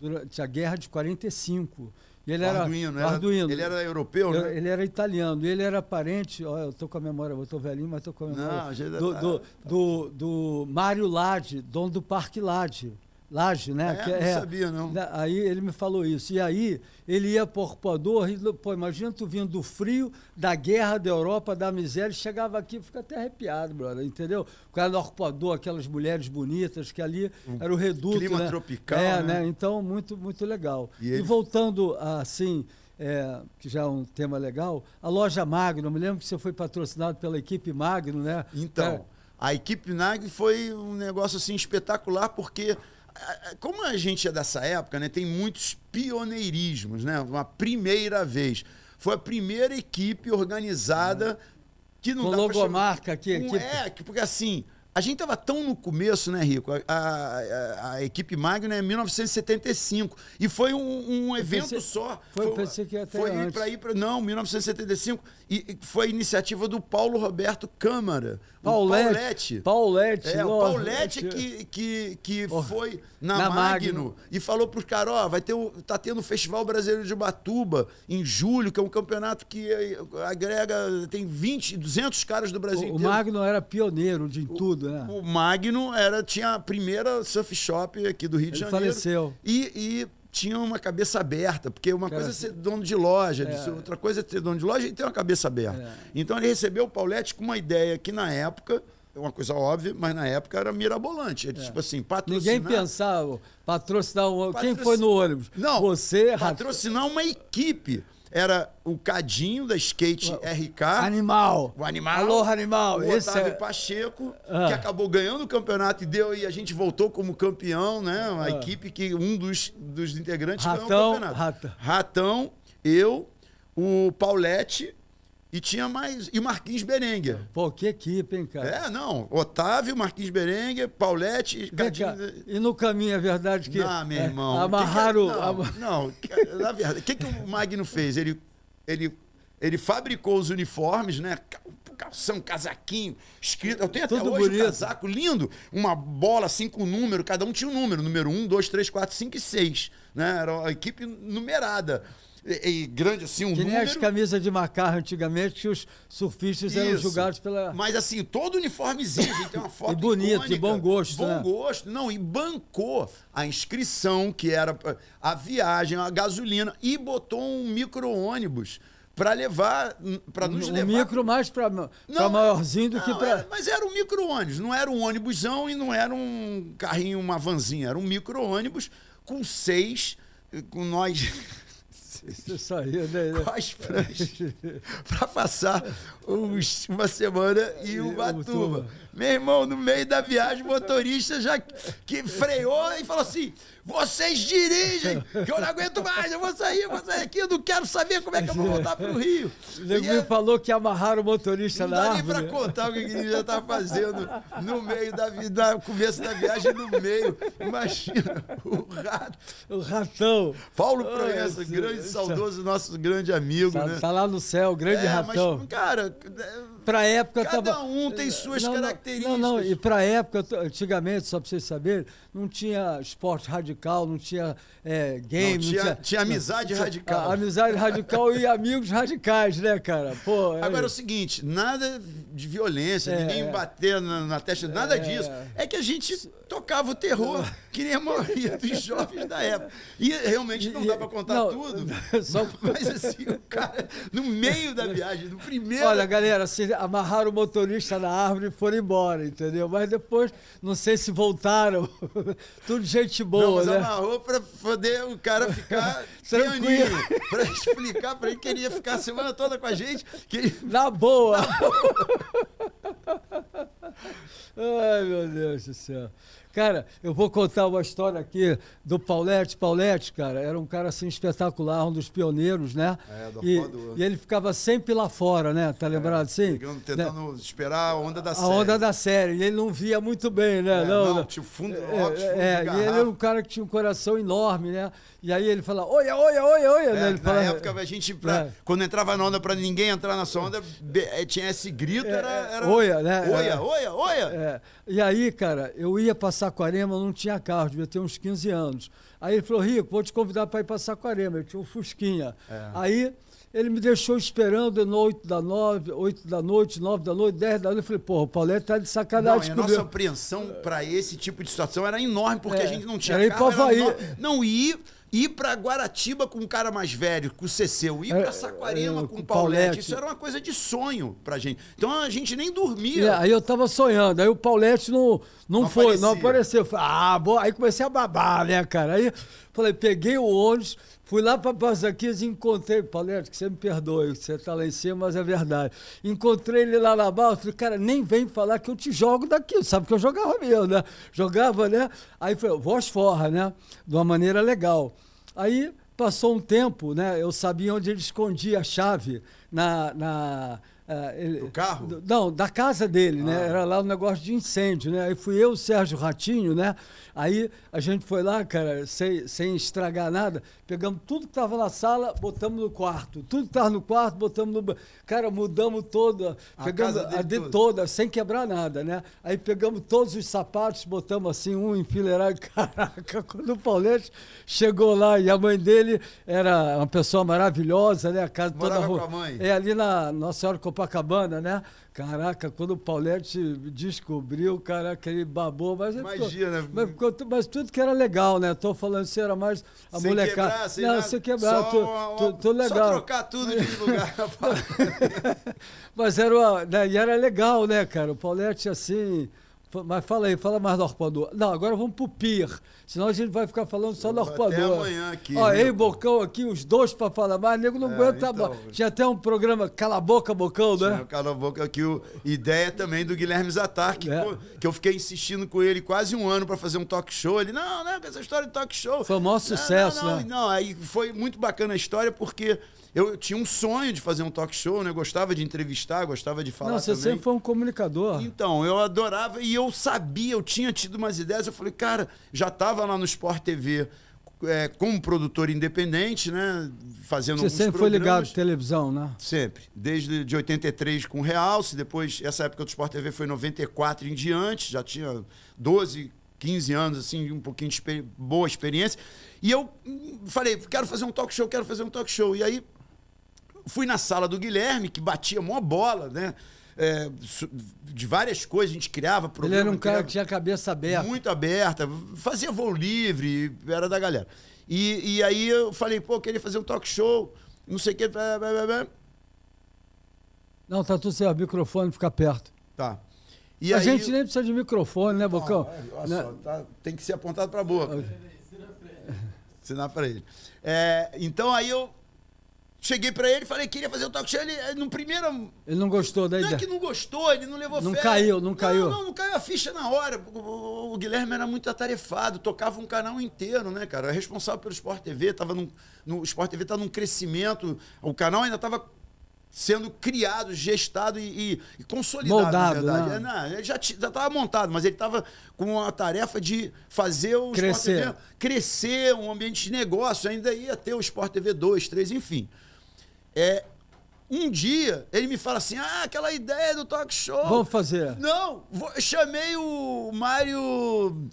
durante a guerra de 45. E ele o era Arduino, ele era europeu, eu, né? Ele era italiano. Ele era parente, ó, eu tô com a memória, eu tô velhinho, mas tô com a memória. Não, do, tá. do, do, do Mário Lade, dono do Parque Lade. Laje, né? É, é, não sabia, não. Né? Aí ele me falou isso. E aí ele ia para Arpoador, e, pô, imagina tu vindo do frio, da guerra, da Europa, da miséria, chegava aqui, fica até arrepiado, brother, entendeu? O cara do Arpoador, aquelas mulheres bonitas, que ali um era o reduto. Clima né? tropical. É, né? né? Então, muito, muito legal. E, ele... e voltando assim. É, que já é um tema legal, a loja Magno. me lembro que você foi patrocinado pela equipe Magno, né? Então, é. a equipe Magno foi um negócio assim espetacular, porque como a gente é dessa época, né, tem muitos pioneirismos, né? Uma primeira vez. Foi a primeira equipe organizada uhum. que não Com dá logomarca chamar... aqui, aqui. É, porque assim, a gente estava tão no começo, né, Rico? A, a, a equipe Magno é 1975. E foi um, um evento pensei, só. Foi, foi pensei que ia Foi para ir para. Não, 1975. E foi a iniciativa do Paulo Roberto Câmara. Paulette. Paulette. É, o Paulette que, que, que foi na, na Magno, Magno, e falou para os caras: ó, vai ter o, tá tendo o Festival Brasileiro de Batuba em julho, que é um campeonato que eh, agrega, tem 20, 200 caras do Brasil o, inteiro. O Magno era pioneiro de tudo tudo, né? O Magno era, tinha a primeira surf shop aqui do Rio de Janeiro. faleceu. E, e tinha uma cabeça aberta, porque uma Cara, coisa é ser dono de loja, é. disso, outra coisa é ser dono de loja e ter uma cabeça aberta. É. Então ele recebeu o Paulette com uma ideia que na época é uma coisa óbvia, mas na época era mirabolante. É. é. Tipo assim, patrocinar. Ninguém pensava, patrocinar. Patrocin... Quem foi no ônibus? Não. Você, Patrocinar uma equipe era o Cadinho da Skate o, RK. Animal. O Animal. Alô, Animal. O Esse Otávio é... Pacheco, ah. que acabou ganhando o campeonato e deu, e a gente voltou como campeão, né? A ah. equipe que um dos, dos integrantes Ratão, ganhou o campeonato. Rata. Ratão, eu, o Paulette e tinha mais. E Marquinhos Berenguer. Pô, que equipe, hein, cara? É, não. Otávio, Marquinhos Berenguer, Paulette. Cá, e no caminho é verdade que. Ah, meu irmão. É, amarraram. Que que, é? não, não, na verdade. O que, que o Magno fez? Ele, ele, ele fabricou os uniformes, né? calção, casaquinho, escrito. Eu tenho até Tudo hoje bonito. um casaco lindo, uma bola assim com número, cada um tinha um número, número 1, 2, 3, 4, 5 e 6. Né? Era a equipe numerada e, grande assim, um que número. as camisas de macarrão antigamente, que os surfistas Isso. eram julgados pela. Mas assim, todo uniformezinho, gente, tem uma foto. e bonito, icônica, bom gosto. Bom né? gosto. Não, e bancou a inscrição, que era eh, a viagem, a gasolina, e botou um micro-ônibus para levar, hum, para nos um levar. Um micro mais para maiorzinho do não, que para. Mas era um micro-ônibus, não era um ônibusão e não era um carrinho, uma vanzinha, era um micro-ônibus com seis, eh, com nós. Você saía, né? Com as pranchas para passar uns, uma semana e uma turma. Meu irmão, no meio da viagem, o motorista já que freou e falou assim: vocês dirigem, que eu não aguento mais, eu vou sair, eu vou sair aqui, eu não quero saber como é que eu vou voltar para o Rio. O nego me é falou que amarraram o motorista lá. Não dá nem para contar o que ele já tava tá fazendo no meio da vida, no começo da viagem, no meio. Imagina, o rato. O ratão. Paulo Proença, grande saudoso nosso grande amigo, tá, né? Tá lá no céu, grande é, ratão. Mas, cara, pra época cada tava... um tem suas não, características. Não, não, e pra época, antigamente, só pra vocês saberem, não tinha esporte radical, não tinha é, game. Não, tinha, não tinha, tinha, amizade não, radical. a, amizade radical e amigos radicais, né, cara? Pô, é... Agora é o seguinte: nada de violência, é, ninguém bater na, na testa, nada é. disso. É que a gente tocava o terror, que nem a maioria dos jovens da época. E realmente não dá pra contar não, tudo. É só... Mas assim, o cara, no meio da viagem, no primeiro. Olha, galera, assim, amarraram o motorista na árvore e foram embora, entendeu? Mas depois, não sei se voltaram. Tudo gente boa, não, mas né? amarrou pra poder o cara ficar tranquilo. Pra explicar pra ele que ele ia ficar a semana toda com a gente. Ele... Na boa! Na boa. Ai, meu Deus do céu. Cara, eu vou contar uma história aqui do Paulette. Paulette, cara, era um cara assim espetacular, um dos pioneiros, né? É, do e, e ele ficava sempre lá fora, né? Tá é, lembrado é, assim? tentando né? esperar a onda da a série. A onda da série. E ele não via muito bem, né? É, não, não, não. Tipo fundo, é, é, fundo é, E ele era um cara que tinha um coração enorme, né? E aí ele fala, oia, oia, oia, oia. É, ele na fala, época a gente, pra, é. quando entrava na onda pra ninguém entrar na sua onda, eh, tinha esse grito, é, era, é, era, Oia, né? Oia, é. oia, oia. É. E aí, cara, eu ia pra Saquarema, não tinha carro, devia ter uns 15 anos. Aí ele falou, Rico, vou te convidar pra ir pra Saquarema. Eu tinha um Fusquinha. Aí ele me deixou esperando no 8 da, 9, 8 da noite, 9 da noite, 10 da noite. Eu falei, porra, o Paulete tá de sacanagem. Não, a nossa apreensão para esse tipo de situação era enorme, porque é, a gente não tinha. Era ir carro, Havaí. Não, não ir ir para Guaratiba com um cara mais velho, com o Ceceu, ir é, para Saquarema é, é, com o Paulette. Isso era uma coisa de sonho pra gente. Então a gente nem dormia. É, aí eu tava sonhando, aí o Paulette não, não, não foi, aparecia. não apareceu. Ah, boa. Aí comecei a babar, né, cara? Aí falei, peguei o ônibus Fui lá para Praça e encontrei o Paulete, que você me perdoe, você está lá em cima, mas é verdade. Encontrei ele lá na bala, falei, cara, nem vem falar que eu te jogo daqui, sabe que eu jogava mesmo, né? Jogava, né? Aí foi, voz forra, né? De uma maneira legal. Aí passou um tempo, né? Eu sabia onde ele escondia a chave na, na ah, ele, do carro? Do, não, da casa dele, né? ah. né? Era lá um negócio de incêndio, né? Aí fui eu, o Sérgio Ratinho, né? Aí a gente foi lá, cara, sem, sem estragar nada, pegamos tudo que estava na sala, botamos no quarto. Tudo que estava no quarto, botamos no. Cara, mudamos toda, a a de toda, sem quebrar nada, né? Aí pegamos todos os sapatos, botamos assim, um enfileirado. Caraca, quando o Paulete chegou lá e a mãe dele era uma pessoa maravilhosa, né? A casa Morava toda. Com a mãe. É ali na Nossa Senhora Copacabana, né? Caraca, quando o Paulette descobriu, caraca, ele babou, mas Imagina, né? mas, ficou, mas tudo que era legal, né? Tô falando se era mais a molecada. Quebrar, não, você quebrar, só, uma, tô, tô legal. Só trocar tudo de lugar. mas era, uma, né? e era legal, né, cara? O Paulette assim. Mas fala aí, fala mais do Arpoador. Não, agora vamos pro PIR. Senão a gente vai ficar falando só do Arpoador. Até amanhã aqui. Ó, eu e Bocão aqui, os dois pra falar mais. O nego não é, aguenta então, mais. Tinha até um programa Cala a Boca, Bocão, né? Tinha Cala a Boca aqui. O... Ideia também do Guilherme Zatar, que, é. pô, que eu fiquei insistindo com ele quase um ano pra fazer um talk show. Ele, não, né? Essa história de talk show. Foi o maior sucesso, não, não, né? Não, aí foi muito bacana a história porque eu, tinha um sonho de fazer um talk show, né? Eu gostava de entrevistar, gostava de falar. Não, você também. sempre foi um comunicador. Então, eu adorava e eu sabia, eu tinha tido umas ideias. Eu falei, cara, já estava lá no Sport TV é, como produtor independente, né? Fazendo Você sempre programas. foi ligado à televisão, né? Sempre. Desde de 83 com Realce, depois, essa época do Sport TV foi 94 em diante, já tinha 12, 15 anos, assim, um pouquinho de boa experiência. E eu hum, falei, quero fazer um talk show, quero fazer um talk show. E aí Fui na sala do Guilherme, que batia mó bola, né? É, de várias coisas, a gente criava problemas. Ele era um cara que tinha a cabeça aberta. Muito aberta, fazia voo livre, era da galera. E, e aí eu falei, pô, eu queria fazer um talk show, não sei o quê. Não, tá tudo certo, o microfone fica perto. Tá. E a aí... gente nem precisa de microfone, né, Bocão? Não, ah, olha só, né? tá, tem que ser apontado pra boca. Ensinar pra ele. É, então aí eu Cheguei pra ele, falei, queria fazer o talk show. Ele, eh, no primeiro. Ele não gostou daí? Não é que não gostou, ele não levou Não fé. caiu, não, não caiu. Não, não, caiu a ficha na hora. O, o, Guilherme era muito atarefado, tocava um canal inteiro, né, cara? Era responsável pelo Sport TV, tava num, no, o Sport TV tá num crescimento. O canal ainda tava sendo criado, gestado e, e, e consolidado, Moldado, na verdade. Não. Né? É, não, ele já estava montado, mas ele estava com a tarefa de fazer o crescer. Sport TV crescer, um ambiente de negócio. Ainda ia ter o Sport TV 2, 3, enfim. É, um dia ele me fala assim: ah, aquela ideia do talk show. Vamos fazer. Não, vou, chamei o Mário.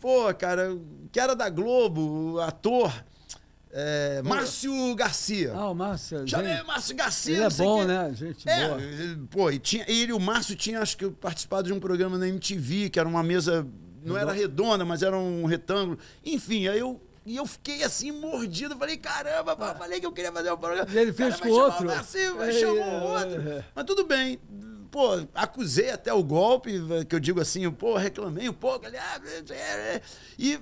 Pô, cara, que era da Globo, ator. É, Márcio Garcia. Ah, o Márcio. Chamei gente, o Márcio Garcia. Ele é bom, que... né? Gente é, boa. Pô, e tinha, ele, o Márcio, tinha, acho que, participado de um programa na MTV, que era uma mesa, não era é? redonda, mas era um retângulo. Enfim, aí eu e eu fiquei assim, mordido. Falei, caramba, ah. falei que eu queria fazer o um programa. E ele fez Cara, com outro. Vacilo, é, chamou é, outro. É. Mas tudo bem. Pô, acusei até o golpe, que eu digo assim, pô, reclamei um pouco. Ali, ah, é, e,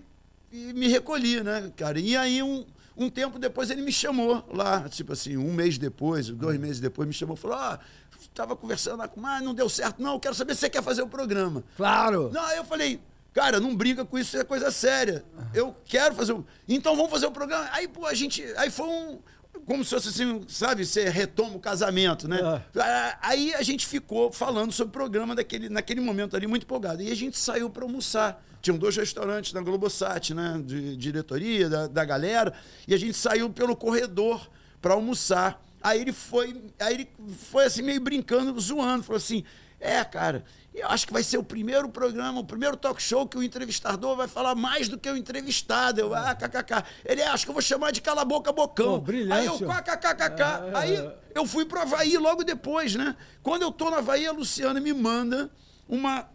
e me recolhi, né, cara? E aí, um, um tempo depois, ele me chamou lá, tipo assim, um mês depois, dois uhum. meses depois, me chamou e falou: Ó, oh, estava conversando lá com, mas não deu certo, não, eu quero saber se você quer fazer o programa. Claro! Não, eu falei. Cara, não brinca com isso, isso é coisa séria. Eu quero fazer o. Então vamos fazer o programa. Aí, pô, a gente. Aí foi um. Como se fosse assim, sabe, você retoma o casamento, né? É. Aí a gente ficou falando sobre o programa daquele, naquele momento ali, muito empolgado. E a gente saiu para almoçar. Tinham dois restaurantes na Globosat, né? De diretoria, da, da galera. E a gente saiu pelo corredor para almoçar. Aí ele foi, aí ele foi assim, meio brincando, zoando, falou assim: é, cara, e eu acho que vai ser o primeiro programa, o primeiro talk show que o entrevistador vai falar mais do que o entrevistado. Eu, ah, kkk. Ele, ah, acho que eu vou chamar de cala boca bocão. brilhante. Aí eu, kkkkk. É. Aí eu fui para Havaí logo depois, né? Quando eu tô na Havaí, a Luciana me manda uma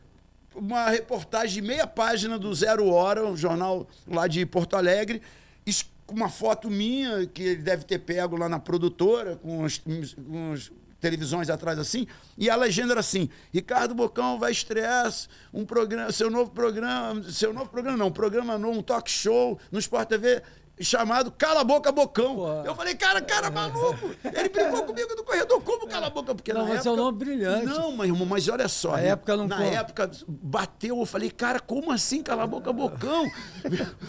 uma reportagem de meia página do Zero Hora, um jornal lá de Porto Alegre, com uma foto minha que ele deve ter pego lá na produtora, com os, com os televisões atrás assim, e a legenda era assim: Ricardo Bocão vai estrear um programa, seu novo programa, seu novo programa não, um programa novo, um talk show no Sport TV chamado Cala a Boca Bocão. Eu falei, cara, cara, é. maluco! Ele brincou comigo no corredor, como cala a boca? Porque não, mas época... é um nome brilhante. Não, mas irmão, mas olha só. Na né? época não Na época bateu, eu falei, cara, como assim cala a boca Bocão?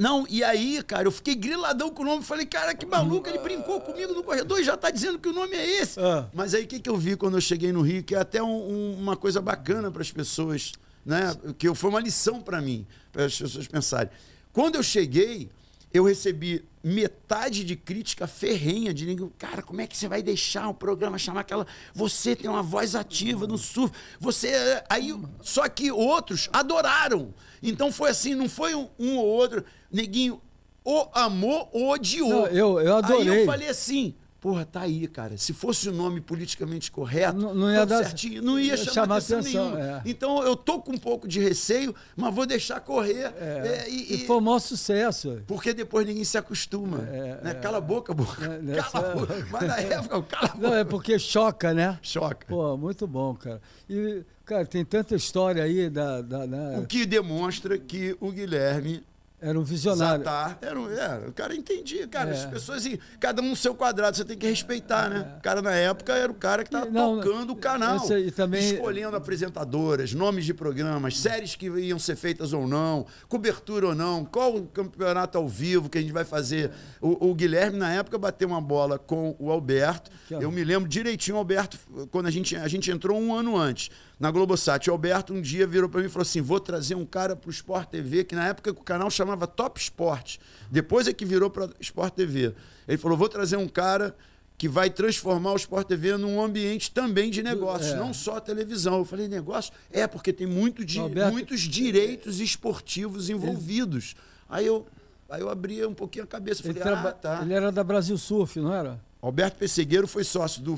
Não, e aí, cara, eu fiquei griladão com o nome. Falei, cara, que maluco, ele brincou comigo no corredor e já tá dizendo que o nome é esse. Ah. Mas aí, o que, que eu vi quando eu cheguei no Rio? Que é até um, um, uma coisa bacana para as pessoas, né? Que foi uma lição para mim, para as pessoas pensarem. Quando eu cheguei, eu recebi metade de crítica ferrenha de ninguém. Cara, como é que você vai deixar um programa chamar aquela. Você tem uma voz ativa no surf. Você. Eh, aí. Só que outros adoraram. Então foi assim, não foi um, um ou outro. Neguinho, ou amou ou odiou. Não, eu, eu adorei. Aí eu falei assim. Porra, tá aí, cara. Se fosse o um nome politicamente correto, não, não ia, dar, certinho, não ia, ia chamar, atenção, atenção é. Então eu tô com um pouco de receio, mas vou deixar correr. É. É, e, e, foi um maior sucesso. Porque depois ninguém se acostuma. É, né? É. Cala a boca, boca. É, cala a boca. Mas na época, cala a boca. Não, é porque choca, né? Choca. Pô, muito bom, cara. E, cara, tem tanta história aí da. da, da... Né? O que demonstra que o Guilherme era um visionário. Zatar, era um, era, é, o cara entendia, cara. É. As pessoas, assim, cada um no seu quadrado, você tem que respeitar, né? é. né? O cara, na época, era o cara que estava tocando o canal. E também... Escolhendo apresentadoras, nomes de programas, séries que iam ser feitas ou não, cobertura ou não, qual o campeonato ao vivo que a gente vai fazer. O, o Guilherme, na época, bateu uma bola com o Alberto. Eu me lembro direitinho, Alberto, quando a gente, a gente entrou um ano antes na Globosat. O Alberto um dia virou para mim e falou assim: vou trazer um cara para o Sport TV, que na época o canal chamava Top Sport. Depois é que virou para Sport TV. Ele falou: vou trazer um cara que vai transformar o Sport TV num ambiente também de negócios, é. não só televisão. Eu falei, negócio? É, porque tem muito di Alberto... muitos direitos esportivos envolvidos. Ele... Aí eu, aí eu abri um pouquinho a cabeça. Falei, ele, ah, tá. ele era da Brasil Surf, não era? Alberto Pessegueiro foi sócio do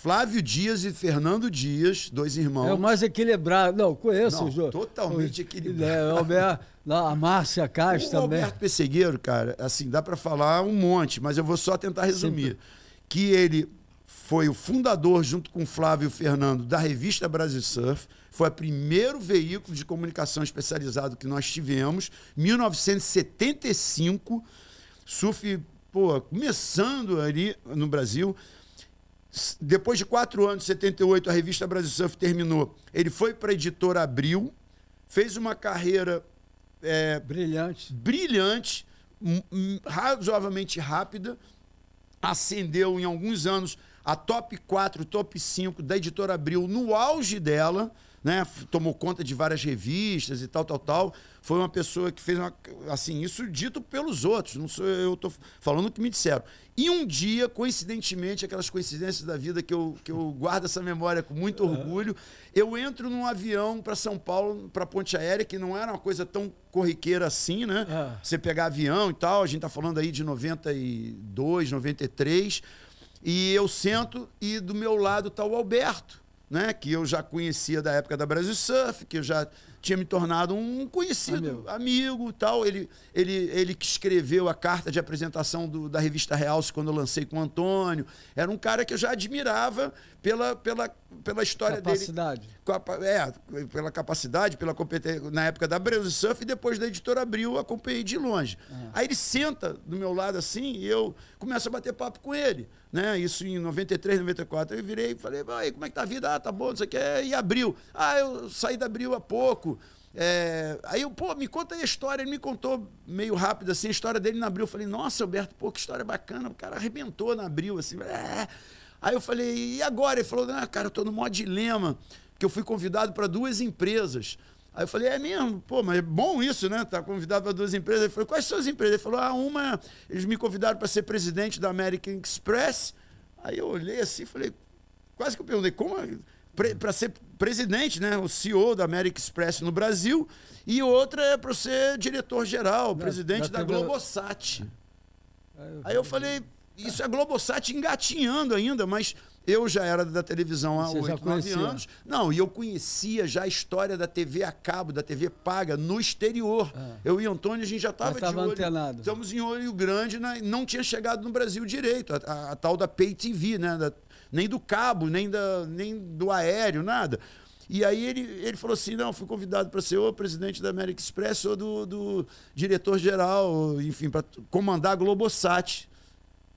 Flávio Dias e Fernando Dias, dois irmãos. É o mais equilibrado. Não, conheço Não, os Totalmente equilibrado. É, Alberto, a Márcia Castro o também. O Alberto Pessegueiro, cara, assim, dá para falar um monte, mas eu vou só tentar resumir. Tá. Que ele foi o fundador, junto com Flávio Fernando, da revista Brasil Surf. Foi o primeiro veículo de comunicação especializado que nós tivemos, 1975. Surf, pô, começando ali no Brasil. Depois de quatro anos, 78, a revista Brasil Surf terminou. Ele foi para a editora Abril, fez uma carreira é, brilhante, brilhante razoavelmente rápida, ascendeu em alguns anos a top 4, top 5 da editora Abril no auge dela né, tomou conta de várias revistas e tal, tal, tal. Foi uma pessoa que fez uma, assim, isso dito pelos outros, não sou eu tô falando o que me disseram. E um dia, coincidentemente, aquelas coincidências da vida que eu, que eu guardo essa memória com muito é. orgulho, eu entro num avião para São Paulo, para Ponte Aérea, que não era uma coisa tão corriqueira assim, né? É. Você pegar avião e tal, a gente tá falando aí de 92, 93. E eu sento e do meu lado está o Alberto né? Que eu já conhecia da época da Brasil Surf, que eu já tinha me tornado um conhecido amigo, amigo tal. Ele, ele, ele que escreveu a carta de apresentação do, da revista Realce quando eu lancei com o Antônio. Era um cara que eu já admirava pela, pela, pela história capacidade. dele. Capacidade. É, pela capacidade, pela competência. Na época da Brasil Surf e depois da editora Abril, acompanhei de longe. É. Aí ele senta do meu lado assim e eu começo a bater papo com ele né? Isso em 93, 94. Eu virei e falei, Vai, como é que tá a vida? Ah, tá bom, não sei o que. E abriu. Ah, eu saí da abril há pouco. É... aí eu, pô, me conta aí a história. Ele me contou meio rápido assim, a história dele na abril. Eu falei, nossa, Alberto, pô, que história bacana. O cara arrebentou na abril, assim. É... Aí eu falei, e agora? Ele falou, ah, cara, eu tô no maior dilema, que eu fui convidado para duas empresas. Aí eu falei, é mesmo? Pô, mas é bom isso, né? Tá convidado para duas empresas. Ele falou, quais são as empresas? Ele falou, ah, uma, eles me convidaram para ser presidente da American Express. Aí eu olhei assim, falei, quase que eu perguntei, como é para ser presidente, né, o CEO da American Express no Brasil, e outra é para ser diretor geral, presidente da, Globosat. Aí eu falei, isso é Globosat engatinhando ainda, mas eu já era da televisão há oito, nove anos. Não, e eu conhecia já a história da TV a cabo, da TV paga, no exterior. Ah. Eu e Antônio, a gente já estava de olho. Antenado. Estamos em olho grande, né? não tinha chegado no Brasil direito, a, a, a tal da Pay TV, né? Da, nem do cabo, nem, da, nem do aéreo, nada. E aí ele, ele falou assim: não, fui convidado para ser o presidente da América Express ou do, do diretor-geral, enfim, para comandar a Globosat.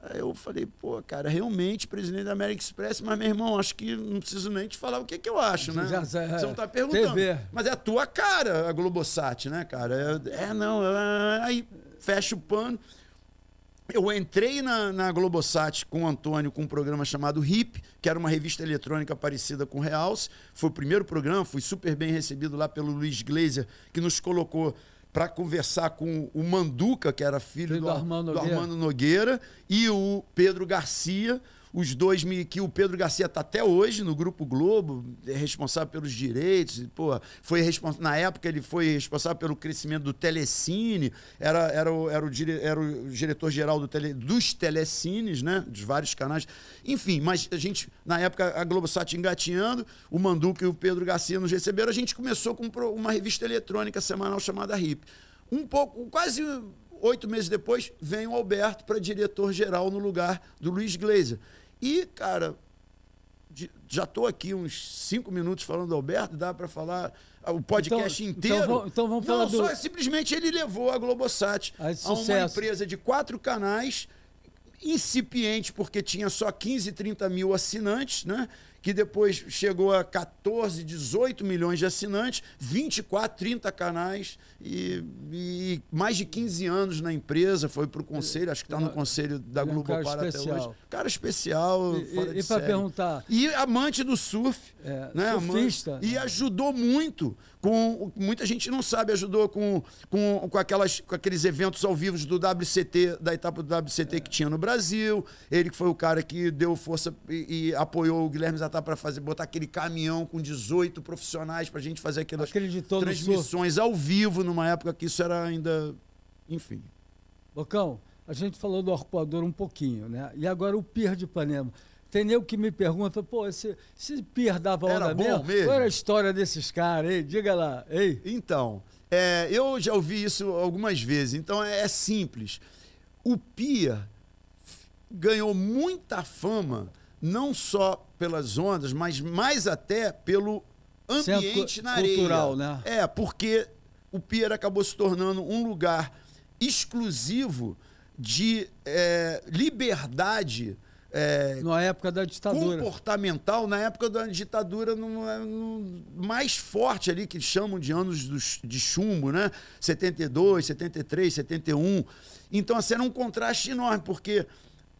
Aí eu falei, pô, cara, realmente presidente da América Express, mas meu irmão, acho que não preciso nem te falar o que, que eu acho, né? Já, já, Você não tá é, perguntando. TV. Mas é a tua cara, a Globosat, né, cara? É, é não. É... Aí fecha o pano. Eu entrei na, na Globosat com o Antônio com um programa chamado HIP, que era uma revista eletrônica parecida com Realce. Foi o primeiro programa, fui super bem recebido lá pelo Luiz Glazer, que nos colocou para conversar com o Manduca, que era filho, filho do, do, Armando, do Armando Nogueira, e o Pedro Garcia, os dois me, que o Pedro Garcia está até hoje no Grupo Globo, é responsável pelos direitos, pô, foi responsável na época ele foi responsável pelo crescimento do Telecine, era, era, o, era, o, dire... era o diretor-geral do tele... dos Telecines, né? Dos vários canais. Enfim, mas a gente, na época, a Globosat engatinhando, o Manduca e o Pedro Garcia nos receberam, a gente começou com uma revista eletrônica semanal chamada RIP. Um pouco, quase oito meses depois, vem o Alberto para diretor-geral no lugar do Luiz Gleiser. E, cara, já estou aqui uns cinco minutos falando do Alberto, dá para falar o podcast então, então inteiro. Então, então, vamos falar Não, do... só é simplesmente ele levou a Globosat a, ah, a uma empresa de quatro canais, incipiente, porque tinha só 15, 30 mil assinantes, né? que depois chegou a 14, 18 milhões de assinantes, 24, 30 canais e, e mais de 15 anos na empresa, foi para o conselho, acho que está no é. conselho da é Globo um Para até hoje. Cara especial, E, e para perguntar... E amante do surf. É, né, surfista. Amante, e né? ajudou muito com muita gente não sabe ajudou com, com, com, aquelas, com aqueles eventos ao vivo do WCT da etapa do WCT é. que tinha no Brasil ele foi o cara que deu força e, e apoiou o Guilherme Zatá para fazer botar aquele caminhão com 18 profissionais para a gente fazer aquelas transmissões ao vivo numa época que isso era ainda enfim Bocão a gente falou do arpoador um pouquinho né e agora o Pier de Ipanema tem nego que me pergunta, pô, se, se dava onda era mesmo, mesmo? Qual era a história desses caras, ei? Diga lá, ei. Então, é, eu já ouvi isso algumas vezes, então é, é simples. O Pierre ganhou muita fama, não só pelas ondas, mas mais até pelo ambiente Centro na areia. Cultural, né? É, porque o Pier acabou se tornando um lugar exclusivo de é, liberdade é, na época da ditadura. Comportamental, na época da ditadura, no, no, é, mais forte ali, que chamam de anos de chumbo, né? 72, 73, 71. Então, assim, era um contraste enorme, porque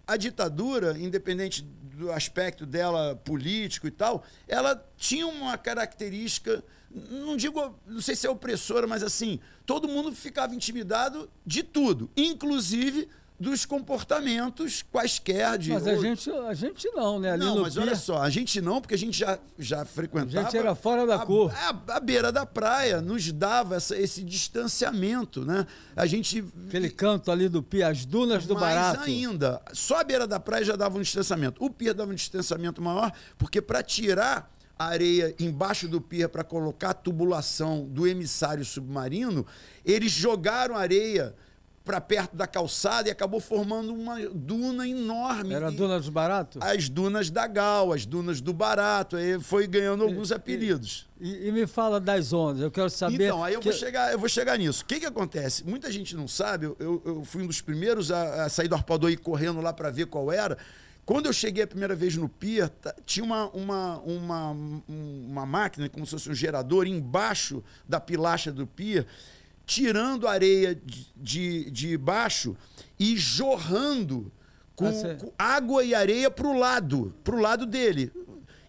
a ditadura, independente do aspecto dela político e tal, ela tinha uma característica, não digo, não sei se é opressora, mas assim, todo mundo ficava intimidado de tudo, inclusive dos comportamentos quaisquer de. Mas a, ou... gente, a gente não, né? Ali não, mas olha só, a gente não, porque a gente já, já frequentava. A gente era fora da a, cor. A, a, beira da praia nos dava essa, esse distanciamento, né? A gente. Aquele canto ali do Pia, as dunas do mas Barato. Mas ainda, só a beira da praia já dava um distanciamento. O Pia dava um distanciamento maior, porque para tirar a areia embaixo do pia para colocar a tubulação do emissário submarino, eles jogaram areia para perto da calçada e acabou formando uma duna enorme. Era a duna dos Barato? As dunas da Gal, as dunas do Barato. Aí foi ganhando alguns e, apelidos. E, e, me fala das ondas, eu quero saber. Então, aí eu, que... vou, chegar, eu vou chegar nisso. O que, que acontece? Muita gente não sabe, eu, eu fui um dos primeiros a, a sair do Arpador e correndo lá para ver qual era. Quando eu cheguei a primeira vez no Pier, tinha uma, uma, uma, uma máquina, como se fosse um gerador, embaixo da pilacha do Pier, tirando areia de, de, de baixo e jorrando com, ah, com água e areia para o lado, para o lado dele.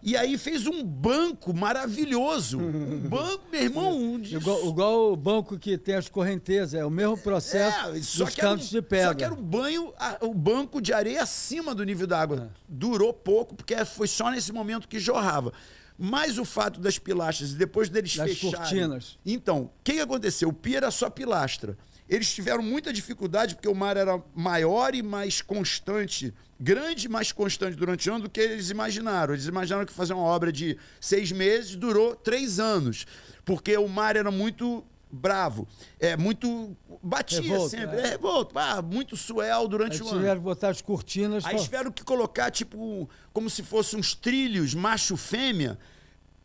E aí fez um banco maravilhoso. Um banco, meu irmão. Um igual, igual, o banco que tem as correntezas, é o mesmo processo é, só dos cantos um, de pedra. Só que era um banho, o um banco de areia acima do nível da água. É. Durou pouco, porque foi só nesse momento que jorrava. Mas o fato das pilastras, e depois deles das fecharem... cortinas. Então, o que aconteceu? O pia era só pilastra. Eles tiveram muita dificuldade porque o mar era maior e mais constante, grande e mais constante durante o ano do que eles imaginaram. Eles imaginaram que fazer uma obra de seis meses durou três anos, porque o mar era muito bravo, é muito. Batia sempre, é. é revolto, ah, muito suel durante o ano. Tiveram botar as cortinas. Aí tiveram que colocar, tipo, como se fossem uns trilhos macho-fêmea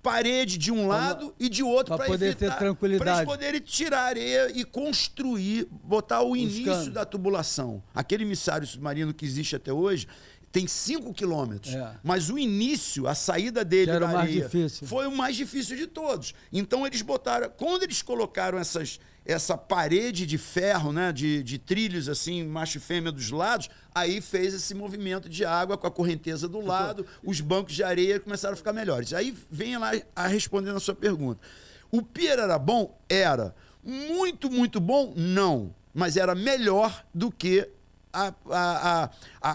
parede de um lado e de outro para poder evitar, ter tranquilidade. Para eles poderem tirar areia e construir, botar o Buscando. início da tubulação. Aquele emissário submarino que existe até hoje, tem 5 quilômetros. É. Mas o início, a saída dele era o mais difícil. foi o mais difícil de todos. Então eles botaram. Quando eles colocaram essas, essa parede de ferro, né? De, de trilhos, assim, macho e fêmea dos lados, aí fez esse movimento de água com a correnteza do lado, os bancos de areia começaram a ficar melhores. Aí vem lá a respondendo a sua pergunta. O pier era bom? Era. Muito, muito bom? Não. Mas era melhor do que a, a, a,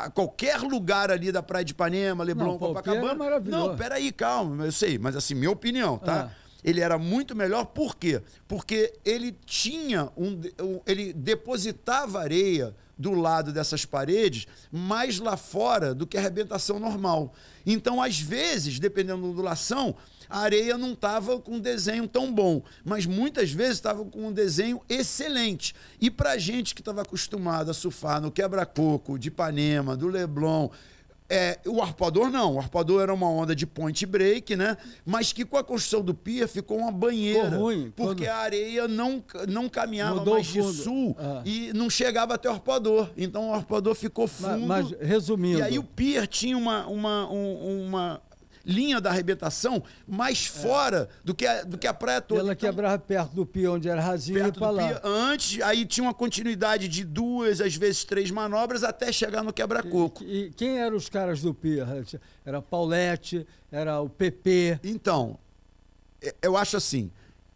a, qualquer lugar ali da Praia de Ipanema, Leblon, não, Copacabana. É não, peraí, calma, eu sei, mas assim, minha opinião, tá? Ah. Ele era muito melhor, por quê? Porque ele tinha um. Ele depositava areia do lado dessas paredes mais lá fora do que a arrebentação normal. Então, às vezes, dependendo da ondulação, a areia não estava com um desenho tão bom, mas muitas vezes estava com um desenho excelente. E para gente que estava acostumado a surfar no quebra-coco, de Ipanema, do Leblon, é, o arpoador não, o arpoador era uma onda de point break, né? Mas que com a construção do pier ficou uma banheira. Ficou ruim. Porque quando... a areia não, não caminhava Mudou mais de sul ah. e não chegava até o arpoador. Então o arpoador ficou fundo. Mas, mas resumindo. E aí o pier tinha uma, uma, uma, uma linha da arrebentação, mais é. fora do que, a, do que a praia toda. Ela então, quebrava perto do pia, onde era rasinho, e lá. antes, aí tinha uma continuidade de duas, às vezes três manobras, até chegar no quebra-coco. E, e, quem eram os caras do pia? Era Paulette, era o PP. Então, eu acho assim,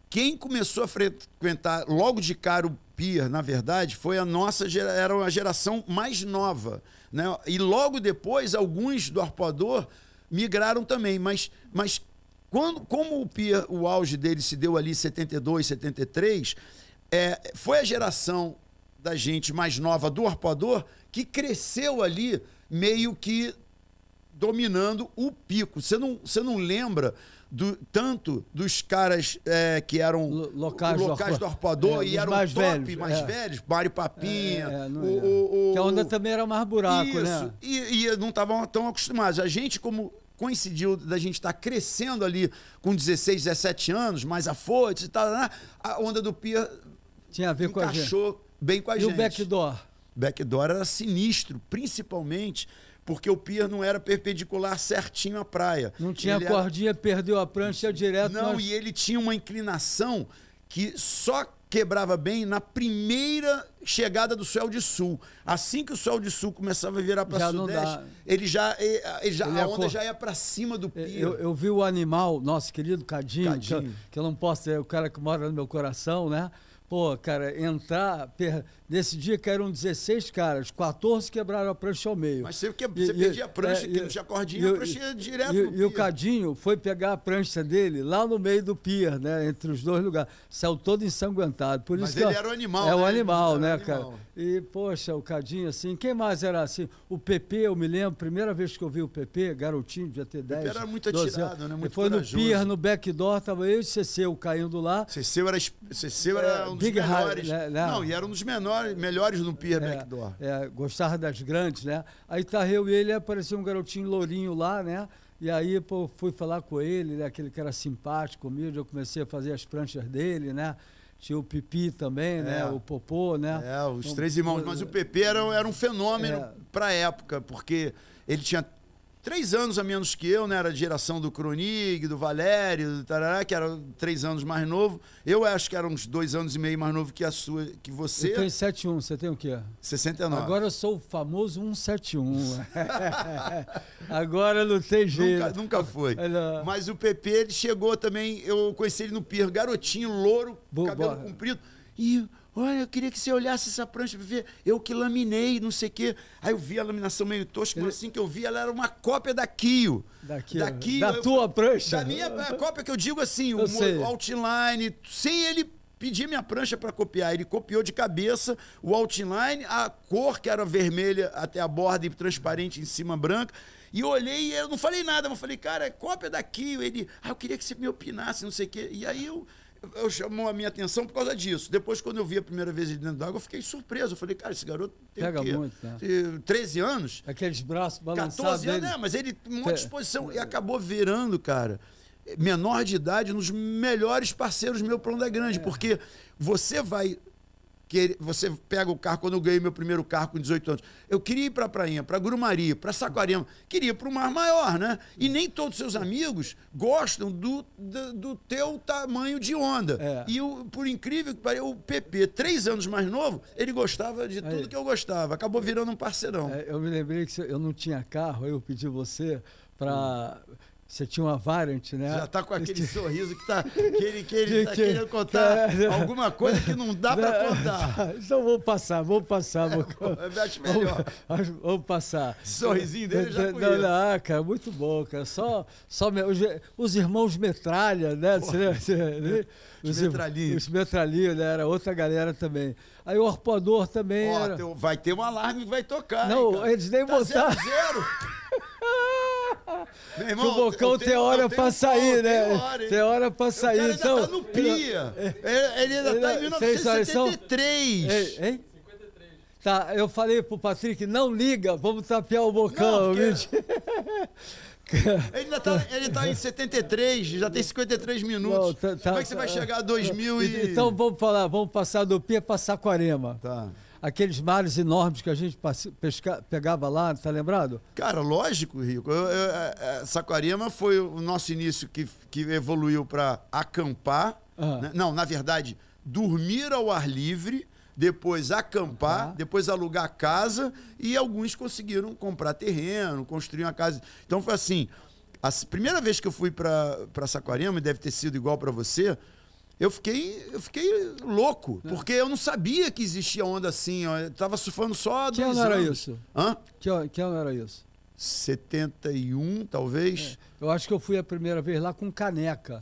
quem começou a frequentar logo de cara o Pier, na verdade, foi a nossa era a geração mais nova, né? E logo depois alguns do arpoador migraram também, mas, mas quando, como o, Pia, o auge dele se deu ali em 72, 73, é, foi a geração da gente mais nova do arpoador que cresceu ali meio que dominando o pico. Você não, você não lembra do, tanto dos caras é, que eram locais, locais do arpoador é, e eram mais top, velhos, mais é. velhos, Mário Papinha. É, é, é. o, o, que a onda também era mais buraco, né? isso, né? E, e não estavam tão acostumados. A gente, como coincidiu da gente estar tá crescendo ali com 16, 17 anos, mais afoites e tal, né? a onda do Pia tinha a ver com a gente. bem com a e gente. E o backdoor? Backdoor era sinistro, principalmente porque o pier não era perpendicular certinho à praia. Não tinha ele cordinha, era... perdeu a prancha direto. Não, e ele tinha uma inclinação que só quebrava bem na primeira chegada do céu de sul. Assim que o céu de sul começava a virar para sudeste, ele já, eh, eh, ele já ele a onda cor... já ia para cima do eh, pier. Eu, eu, vi o animal, nosso querido Cadinho, Cadinho. Que, eu, que eu não posso, é o cara que mora no meu coração, né? Pô, cara, entrar. Per... Nesse dia caíram 16 caras, 14 quebraram a prancha ao meio. Mas você, que... você perdia a é, prancha, é, que não tinha cordinha, e, a prancha ia direto. E, e o Cadinho foi pegar a prancha dele lá no meio do pier, né? Entre os dois lugares. Saiu todo ensanguentado. Por Mas isso Mas ele que, era um animal. É né? animal, né, cara? Animal. E, poxa, o Cadinho, assim, quem mais era assim? O PP, eu me lembro, primeira vez que eu vi o PP, garotinho, devia ter 10. Era muito atirado, anos. né? Muito foi corajoso. no Pier, no backdoor, tava eu e o Ceceu caindo lá. Ceceu era, Ceceu era é, um dos Big menores. High, né, né? Não, e era um dos menores, melhores no Pier é, backdoor. É, gostava das grandes, né? Aí tá eu e ele, apareceu um garotinho lourinho lá, né? E aí, pô, fui falar com ele, né? aquele que era simpático comigo, eu comecei a fazer as pranchas dele, né? Tinha o Pipi também, né? é. né? O Popô, né? É, os então, três irmãos. Mas o Pepe era, era um fenômeno é. para a época, porque ele tinha três anos a menos que eu, né? Era a geração do Kronig, do Valério, do tarará, que era três anos mais novo. Eu acho que era uns dois anos e meio mais novo que a sua, que você. Eu tenho 71, você tem o quê? 69. Agora eu sou o famoso 171. Agora não tem jeito. Nunca, nunca foi. Mas o PP, ele chegou também, eu conheci ele no Pier, garotinho, louro, Boa. cabelo comprido. E Olha, eu queria que você olhasse essa prancha pra ver. Eu que laminei, não sei o quê. Aí eu vi a laminação meio tosca, mas assim que eu vi, ela era uma cópia da Kio. Da Kio. Da, Kio, da eu, tua prancha? Da minha cópia que eu digo assim, eu o outline, sem ele pedir minha prancha para copiar. Ele copiou de cabeça o outline, a cor que era vermelha até a borda e transparente em cima branca. E eu olhei e eu não falei nada, eu falei, cara, é cópia da Kio. Ele, ah, eu queria que você me opinasse, não sei o quê. E aí eu eu chamou a minha atenção por causa disso. Depois, quando eu vi a primeira vez ele dentro d'água, eu fiquei surpreso. Eu falei, cara, esse garoto tem Pega muito, né? 13 anos. Aqueles braços balançados. 14 anos, dele. né? Mas ele tem muita é. disposição. E é. acabou virando, cara, menor de idade, nos melhores parceiros meu para Onda Grande. É. Porque você vai que você pega o carro, quando eu ganhei meu primeiro carro com 18 anos, eu queria ir para a Prainha, para Grumaria, para Saquarema, queria ir para o Mar Maior, né? E nem todos seus amigos gostam do, do, do teu tamanho de onda. É. E o, por incrível que pareça, o PP, três anos mais novo, ele gostava de tudo que eu gostava, acabou virando um parceirão. É, eu me lembrei que eu não tinha carro, eu pedi você para... Hum você tinha uma variant, né? Já tá com aquele sorriso que tá, que ele, que ele tá querendo contar é, né? alguma coisa que não dá para contar. Então vou passar, vou passar. Vou, acho melhor. vou passar. Sorrisinho dele já conheço. Não, não, ah, cara, muito bom, cara. Só, só me, os, irmãos metralha, né? os metralhinhos. Os metralhinhos, né? Era outra galera também. Aí o arpoador também. Ó, era... vai ter um alarme que vai tocar. Não, hein, eles nem tá botaram. Zero, zero. Meu irmão, o bocão né? tem hora pra sair, né? Tem hora pra sair. Ele então, ainda tá no Pia. Ele, ele ainda ele, tá em 1973. Então. hein? Tá, eu falei pro Patrick, não liga, vamos tapear o bocão, não, ele ainda tá, ele tá em 73, já tem 53 minutos. Não, tá, tá, Como é que você vai tá, chegar a 2000 é. e... Então vamos falar, vamos passar do Pia pra Saquarema. Tá aqueles mares enormes que a gente pesca, pegava lá, tá lembrado? Cara, lógico, Rico. Eu, eu, eu, é, é, Saquarema foi o nosso início que, que evoluiu para acampar. Uhum. Né? Não, na verdade, dormir ao ar livre depois acampar, uhum. depois alugar casa e alguns conseguiram comprar terreno, construir uma casa. Então foi assim, a primeira vez que eu fui para Saquarema, e deve ter sido igual para você, eu fiquei, eu fiquei louco, é. porque eu não sabia que existia onda assim. Ó. Eu tava surfando só há que ano anos. era isso? Hã? Que, que ano era isso? 71, talvez. É. Eu acho que eu fui a primeira vez lá com caneca.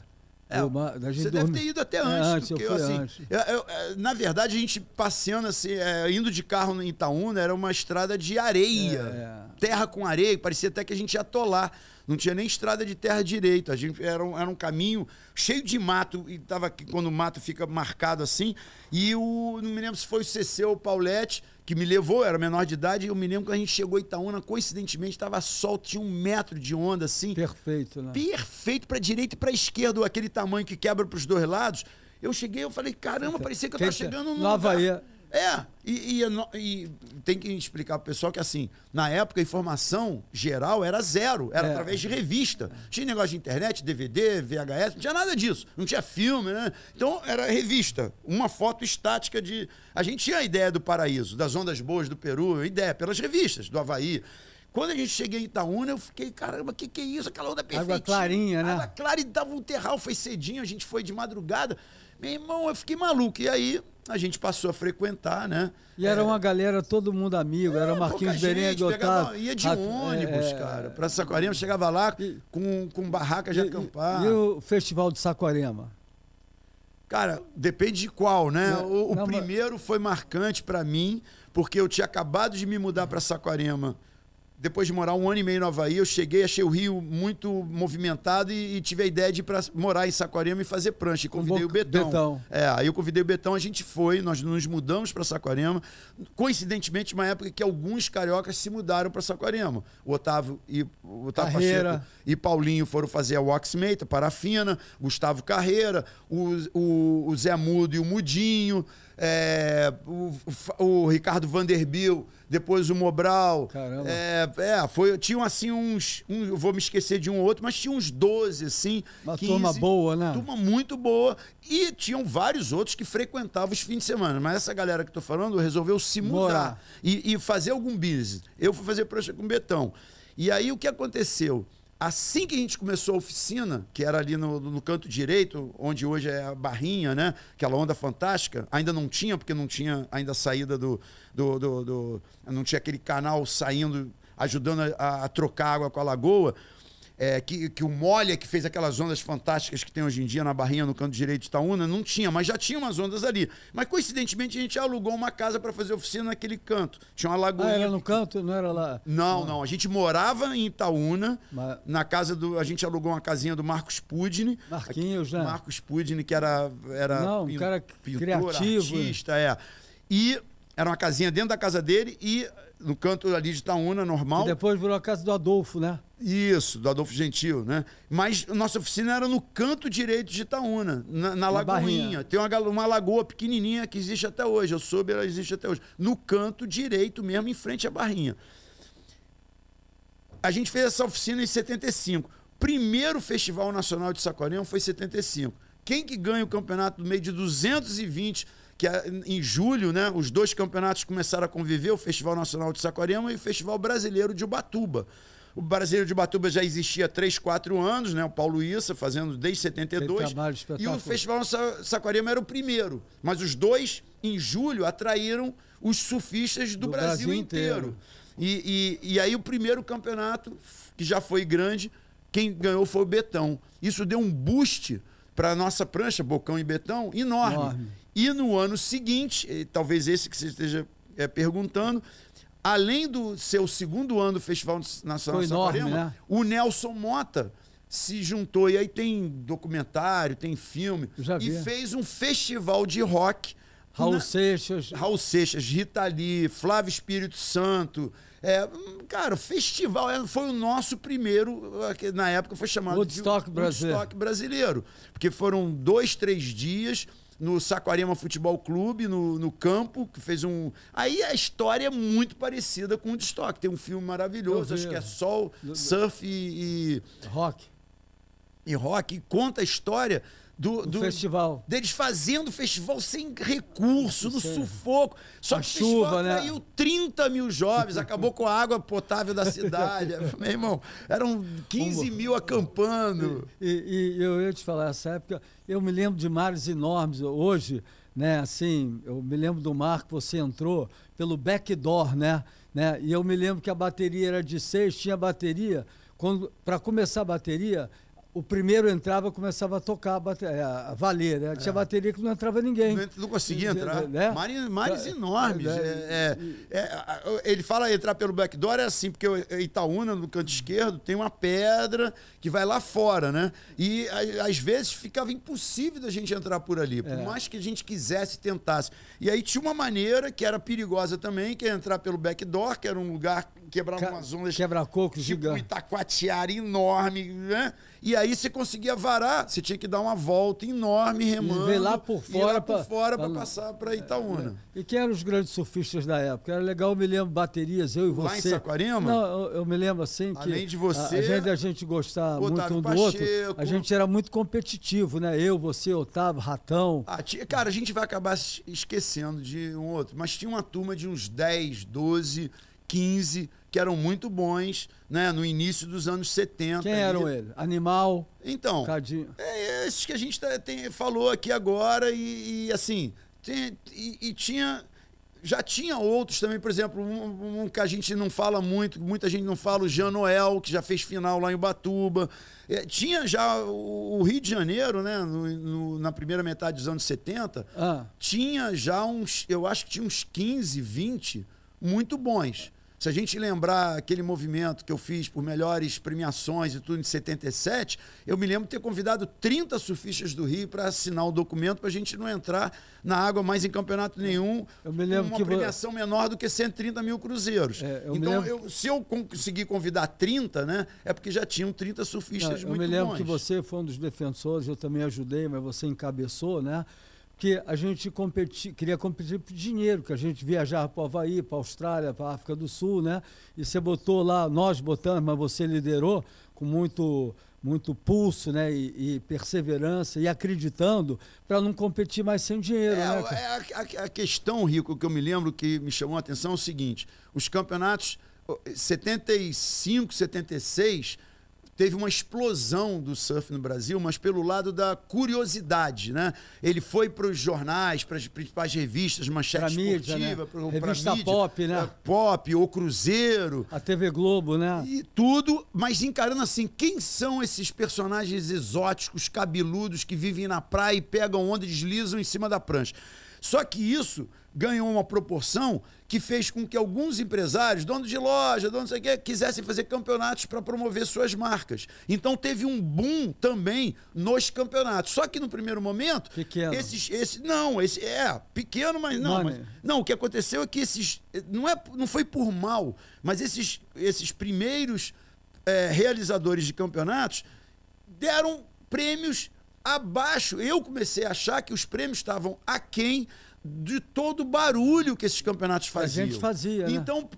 É, uma, você dorme... deve ter ido até antes. É, antes, porque, eu assim, antes. Eu, eu, é, na verdade, a gente passeando, assim, é, indo de carro em Itaúna, era uma estrada de areia. É, é. Terra com areia, parecia até que a gente ia atolar. Não tinha nem estrada de terra direito A gente, era, um, era um caminho cheio de mato, e tava aqui, quando o mato fica marcado assim. E o, não me lembro se foi o CC ou o Paulette que me levou, era menor de idade, e eu me lembro que a gente chegou em Itaúna, coincidentemente, estava sol, tinha um metro de onda assim. Perfeito, né? Perfeito para direita e para esquerda, aquele tamanho que quebra para os dois lados. Eu cheguei, eu falei, caramba, é? parecia que eu estava é? chegando no. Nova lugar. É, e, e, e, tem que explicar pro pessoal que assim, na época a informação geral era zero, era é. através de revista. Tinha negócio de internet, DVD, VHS, não tinha nada disso. Não tinha filme, né? Então era revista, uma foto estática de. A gente tinha a ideia do paraíso, das ondas boas do Peru, ideia, pelas revistas, do Havaí. Quando a gente cheguei em Itaúna, eu fiquei, caramba, o que, que é isso? Aquela onda perfeita. Água clarinha, né? Água clara e dava um terral, foi cedinho, a gente foi de madrugada. Meu irmão, eu fiquei maluco. E aí a gente passou a frequentar, né? E era é, uma galera, todo mundo amigo, é, era Marquinhos de Otávio. Ia de a, ônibus, é, é. cara, para Saquarema, chegava lá com, com barraca de e, acampar. E, e, o Festival de Saquarema? Cara, depende de qual, né? O, o não, primeiro mas... foi marcante para mim, porque eu tinha acabado de me mudar para Saquarema depois de morar um ano e meio no Havaí, eu cheguei, achei o Rio muito movimentado e, e tive a ideia de ir para morar em Saquarema e fazer prancha. E convidei o, Betão. Betão. É, aí eu convidei o Betão, a gente foi, nós nos mudamos para Saquarema. Coincidentemente, uma época que alguns cariocas se mudaram para Saquarema. O Otávio e o Otávio Carreira. Pacheco e Paulinho foram fazer a Waxmate, Parafina, Gustavo Carreira, o, o, o Zé Mudo e o Mudinho é, o, o, Ricardo Vanderbilt, depois o Mobral. Caramba. É, é foi, tinham assim uns, um, vou me esquecer de um ou outro, mas tinha uns 12, assim. Uma 15, turma boa, né? Turma muito boa. E tinham vários outros que frequentavam os fins de semana. Mas essa galera que tô falando resolveu se mudar e, e, fazer algum business. Eu fui fazer prancha com Betão. E aí o que aconteceu? Assim que a gente começou a oficina, que era ali no, no, canto direito, onde hoje é a Barrinha, né? Aquela onda fantástica, ainda não tinha, porque não tinha ainda saída do. do, do, do não tinha aquele canal saindo, ajudando a, a trocar água com a lagoa é, que, que o Molha, que fez aquelas ondas fantásticas que tem hoje em dia na Barrinha, no canto direito de Itaúna, não tinha, mas já tinha umas ondas ali. Mas coincidentemente a gente alugou uma casa para fazer oficina naquele canto. Tinha uma lagoa. Ah, era no canto? Não era lá? Não, não. não. A gente morava em Itaúna, mas... na casa do. A gente alugou uma casinha do Marcos Pudini. Marquinhos, aqui, né? Marcos Pudini, que era. era não, um cara pintor, criativo. artista, é. E era uma casinha dentro da casa dele e no canto ali de Itaúna, normal. E depois virou a casa do Adolfo, né? Isso, do Adolfo Gentil, né? Mas nossa oficina era no canto direito de Itaúna, na, na Lagoinha. Tem uma, uma lagoa pequenininha que existe até hoje, eu soube, ela existe até hoje. No canto direito mesmo, em frente à Barrinha. A gente fez essa oficina em 75. Primeiro Festival Nacional de Saquarema foi em 75. Quem que ganha o campeonato no meio de 220 que é, em julho, né, os dois campeonatos começaram a conviver, o Festival Nacional de Saquarema e o Festival Brasileiro de Ubatuba. O Brasileiro de Ubatuba já existia há 3, 4 anos, né? O Paulo Issa fazendo desde 72. E o Festival Saquarema era o primeiro. Mas os dois, em julho, atraíram os surfistas do, do Brasil, Brasil, inteiro. inteiro. E, e, e aí o primeiro campeonato, que já foi grande, quem ganhou foi o Betão. Isso deu um boost para a nossa prancha, Bocão e Betão, enorme. enorme. E no ano seguinte, talvez esse que você esteja é, perguntando, além do seu segundo ano do Festival Nacional Foi Saparema, enorme, né? o Nelson Mota se juntou. E aí tem documentário, tem filme. e fez um festival de rock. Raul na... Seixas. Raul Seixas, Rita Lee, Flávio Espírito Santo. É, cara, festival é, foi o nosso primeiro, eh, na época foi chamado Woodstock de Woodstock brasileiro. Porque foram dois, três dias no Saquarema Futebol Clube, no, no campo, que fez um. Aí a história é muito parecida com o Stock. Tem um filme maravilhoso, acho que é, é. Sol, Surf e. Rock. E rock, e conta a história do, do, festival. Deles fazendo o festival sem recurso, no sufoco. Só a que chuva, o festival 30 né? mil jovens, acabou com a água potável da cidade. Meu irmão, eram 15 mil acampando. E, e, e, eu ia te falar, essa época, eu me lembro de mares enormes. Hoje, né, assim, eu me lembro do mar que você entrou pelo backdoor, né? né? E eu me lembro que a bateria era de seis, tinha bateria. Para começar a bateria, o primeiro entrava, começava a tocar, é, a, a valer, né? Tinha é. bateria que não entrava ninguém. Não, não conseguia entrar. Né? Mares, mares é, enormes. É, é, é ele fala entrar pelo backdoor é assim, porque Itaúna, no canto esquerdo, tem uma pedra que vai lá fora, né? E às vezes ficava impossível da gente entrar por ali, por mais que a gente quisesse, tentasse. E aí tinha uma maneira que era perigosa também, que é entrar pelo backdoor, que era um lugar quebrava uma umas ondas. Quebra-coco, tipo, gigante. Um Itacoatiara enorme, né? E aí você conseguia varar, você tinha que dar uma volta enorme remando. E lá por fora. Lá por fora para passar para Itaúna. É, é. E quem eram os grandes surfistas da época? Era legal, eu me lembro, baterias, eu e você. Lá em Saquarema? Não, eu, eu me lembro assim que... Além de você... A, a gente, a gente muito um do Pacheco. outro. A gente era muito competitivo, né? Eu, você, Otávio, Ratão. Ah, tia, cara, a gente vai acabar esquecendo de um outro. Mas tinha uma turma de uns 10, 12, 15 que eram muito bons né, no início dos anos 70. Quem eram eles? Animal? Então, Cadinho. é esses que a gente tá, tem, falou aqui agora e, e assim, tem, e, e, tinha... Já tinha outros também, por exemplo, um, um, que a gente não fala muito, muita gente não fala, o Jean Noel, que já fez final lá em Ubatuba. É, tinha já o, o, Rio de Janeiro, né, no, no, na primeira metade dos anos 70, ah. tinha já uns, eu acho que tinha uns 15, 20 muito bons. Se a gente lembrar aquele movimento que eu fiz por melhores premiações e tudo em 77, eu me lembro de ter convidado 30 surfistas do Rio para assinar o documento para a gente não entrar na água mais em campeonato nenhum. Eu me lembro com uma que premiação vou... menor do que 130 mil cruzeiros. É, eu então, lembro... eu, se eu conseguir convidar 30, né, é porque já tinham 30 surfistas não, muito bons. Eu me lembro bons. que você foi um dos defensores, eu também ajudei, mas você encabeçou, né? que a gente competi, queria competir por dinheiro, que a gente viajava para o Havaí, para a Austrália, para a África do Sul, né? E você botou lá, nós botamos, mas você liderou com muito muito pulso né, e, e perseverança e acreditando para não competir mais sem dinheiro. É, né, é a, é, a, a, questão, Rico, que eu me lembro que me chamou a atenção é o seguinte: os campeonatos 75, 76 teve uma explosão do surf no Brasil, mas pelo lado da curiosidade, né? Ele foi para os jornais, para as principais revistas, manchete pra esportiva, né? revista pop, né? É, pop ou Cruzeiro, a TV Globo, né? E tudo, mas encarando assim, quem são esses personagens exóticos, cabeludos que vivem na praia e pegam onda e deslizam em cima da prancha? Só que isso ganhou uma proporção que fez com que alguns empresários, donos de loja, donos de quisessem fazer campeonatos para promover suas marcas. Então teve um boom também nos campeonatos. Só que no primeiro momento, pequeno. esses esse não, esse é pequeno, mas não, mas, não, o que aconteceu é que esses eh, não é não foi por mal, mas esses esses primeiros é, realizadores de campeonatos deram prêmios abaixo. Eu comecei a achar que os prêmios estavam aquém de todo o barulho que esses campeonatos faziam. A gente fazia. Né? Então,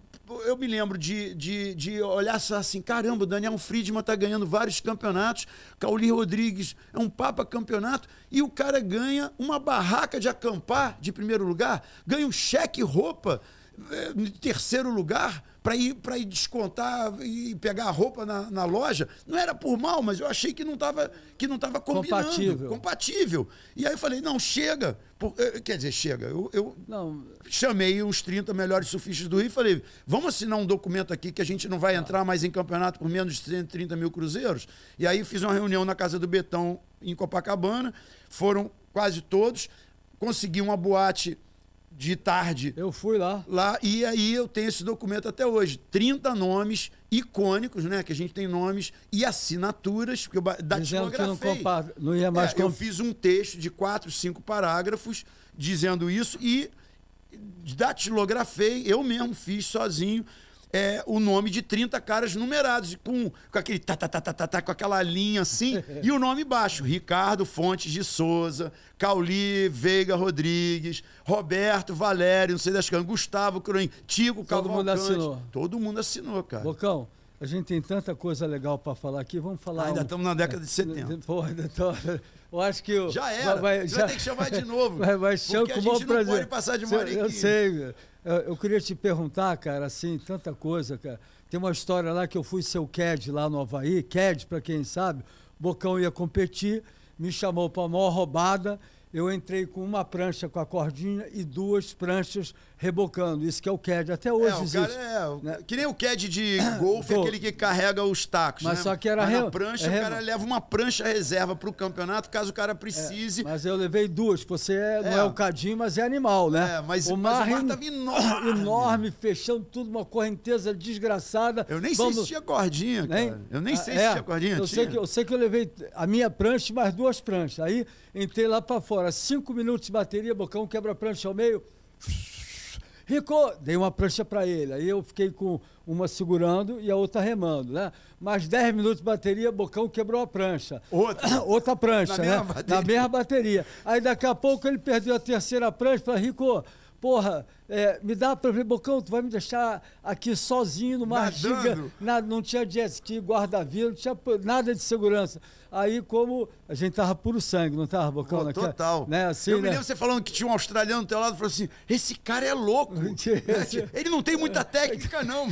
eu me lembro de, de, de olhar assim, caramba, o Daniel Friedman está ganhando vários campeonatos, Cauli Rodrigues é um papa campeonato, e o cara ganha uma barraca de acampar de primeiro lugar, ganha um cheque roupa de eh, terceiro lugar, para ir, ir descontar e pegar a roupa na, na, loja. Não era por mal, mas eu achei que não estava que não combinando. Compatível. compatível. E aí eu falei, não, chega. Por, eh, quer dizer, chega. Eu, eu não. chamei os 30 melhores surfistas do Rio e falei, vamos assinar um documento aqui que a gente não vai tá. entrar mais em campeonato por menos de 130 mil cruzeiros. E aí fiz uma reunião na casa do Betão, em Copacabana. Foram quase todos. Consegui uma boate de tarde. Eu fui lá. Lá, e aí eu tenho esse documento até hoje. 30 nomes icônicos, né? Que a gente tem nomes e assinaturas, porque eu datilografei. Não, não ia mais é, comp... Eu fiz um texto de quatro, cinco parágrafos dizendo isso e datilografei, eu mesmo fiz sozinho, é, o nome de 30 caras numerados, com, com aquele tá, tá, tá, tá, tá, tá, com aquela linha assim, e o nome baixo: Ricardo Fontes de Souza, Cauli Veiga Rodrigues, Roberto Valério, não sei das quantas, Gustavo Croin, Tico Cavalcante. Todo mundo assinou. Todo mundo assinou, cara. Bocão. A gente tem tanta coisa legal para falar aqui, vamos falar. Ah, ainda um... estamos na década de 70. É, Porra, ainda tô... Eu acho que. Eu... Já era. Vai, vai, já... vai ter que chamar de novo. Vai, vai chama porque a gente não prazer. pode passar de Eu sei, meu eu queria te perguntar, cara, assim, tanta coisa, cara. Tem uma história lá que eu fui ser o CAD lá no Havaí. CAD, para quem sabe, Bocão ia competir, me chamou para a maior roubada. Eu entrei com uma prancha com a cordinha e duas pranchas rebocando. Isso que é o CAD. Até é, hoje é, existe. Cara, é, né? Que nem o CAD de golfe, é aquele que carrega os tacos. Mas né? só que era mas na prancha, é, o cara leva uma prancha reserva para o campeonato, caso o cara é, precise. É, mas eu levei duas. Você é, não é o cadinho, mas é animal, né? É, mas o mar, mas o mar enorme. enorme. fechando tudo, uma correnteza desgraçada. Eu nem Vamos... sei se tinha cordinha, cara. Nem? Eu nem ah, sei se tinha cordinha. Eu, tinha. Sei que, eu sei que eu levei a minha prancha e mais duas pranchas. Aí entrei lá para fora. Cinco minutos de bateria, bocão, quebra a prancha ao meio. Rico, dei uma prancha para ele. Aí eu fiquei com uma segurando e a outra remando, né? Mais 10 minutos de bateria, Bocão quebrou a prancha. Outra? outra prancha, Na né? Mesma Na mesma bateria. Aí daqui a pouco ele perdeu a terceira prancha, falou Rico, porra, é, me dá pra ver, Bocão, tu vai me deixar aqui sozinho no mar giga, não tinha jet ski, guarda-vida, não tinha nada de segurança. Aí, como a gente tava puro sangue, não tava, Bocão? Pô, naquela, total. Né, assim, Eu né? me lembro você falando que tinha um australiano do teu lado, falou assim, esse cara é louco. Né, tipo, ele não tem muita técnica, não,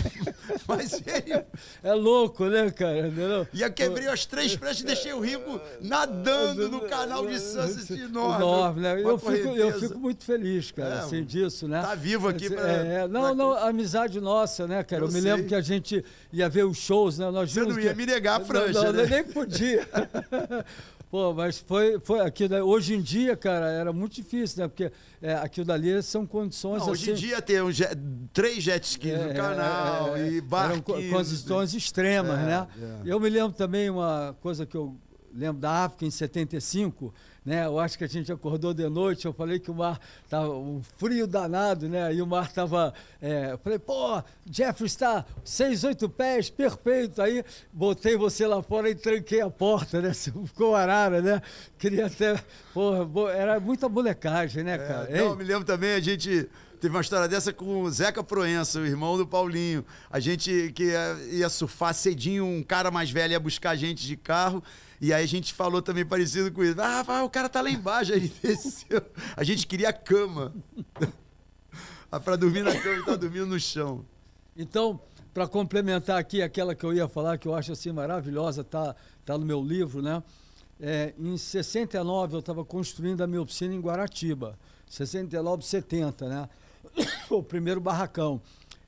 mas ele... É louco, né, cara? E eu quebrei as três pranchas e deixei o Rico nadando no canal de Santos enorme. Enorme, né? Eu fico, eu fico, muito feliz, cara, é, assim, de disso, né? Tá vivo aqui pra, é, é, Não, pra... não, amizade nossa, né, cara? Eu, eu me sei. lembro que a gente ia ver os shows, né? Nós Você não ia que... me negar a franja, não, não, né? Nem podia. Pô, mas foi, foi aquilo. Né? Hoje em dia, cara, era muito difícil, né? Porque é, aquilo dali são condições. Não, hoje assim... em dia tem um jet, três jet skis é, no canal é, e barquinhos. Eram condições extremas, é, né? É. Eu me lembro também uma coisa que eu lembro da África em 75 né? Eu acho que a gente acordou de noite, eu falei que o mar tava um frio danado, né? E o mar tava, é, eu falei, pô, Jeffrey está seis, oito pés, perfeito. Aí botei você lá fora e tranquei a porta, né? Você ficou arara, né? Queria até, porra, era muita molecagem, né, é, cara? É, não, eu me lembro também, a gente teve uma história dessa com o Zeca Proença, o irmão do Paulinho. A gente que ia, ia surfar cedinho, um cara mais velho ia buscar a gente de carro. E aí a gente falou também parecido com isso. Ah, o cara tá lá embaixo, aí desceu. A gente queria a cama. Ah, pra dormir na cama, ele tá dormindo no chão. Então, para complementar aqui aquela que eu ia falar, que eu acho assim maravilhosa, tá, tá no meu livro, né? É, em 69 eu estava construindo a minha oficina em Guaratiba. 69, 70, né? O primeiro barracão.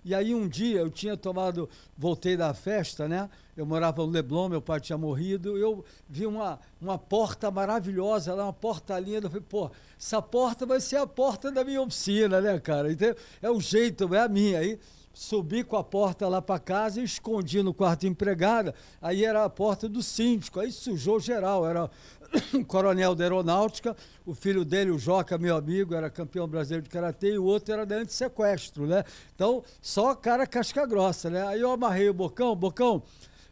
E aí um dia eu tinha tomado, voltei da festa, né? eu morava no Leblon, meu pai tinha morrido, eu vi uma, uma porta maravilhosa lá, uma porta linda, eu falei, pô, essa porta vai ser a porta da minha oficina, né, cara? Então, é o jeito, é a minha. Aí subi com a porta lá para casa e escondi no quarto empregada, aí era a porta do síndico, aí sujou geral, era o coronel da aeronáutica, o filho dele, o Joca, meu amigo, era campeão brasileiro de karatê, e o outro era de sequestro né? Então, só cara casca grossa, né? Aí eu amarrei o bocão, bocão,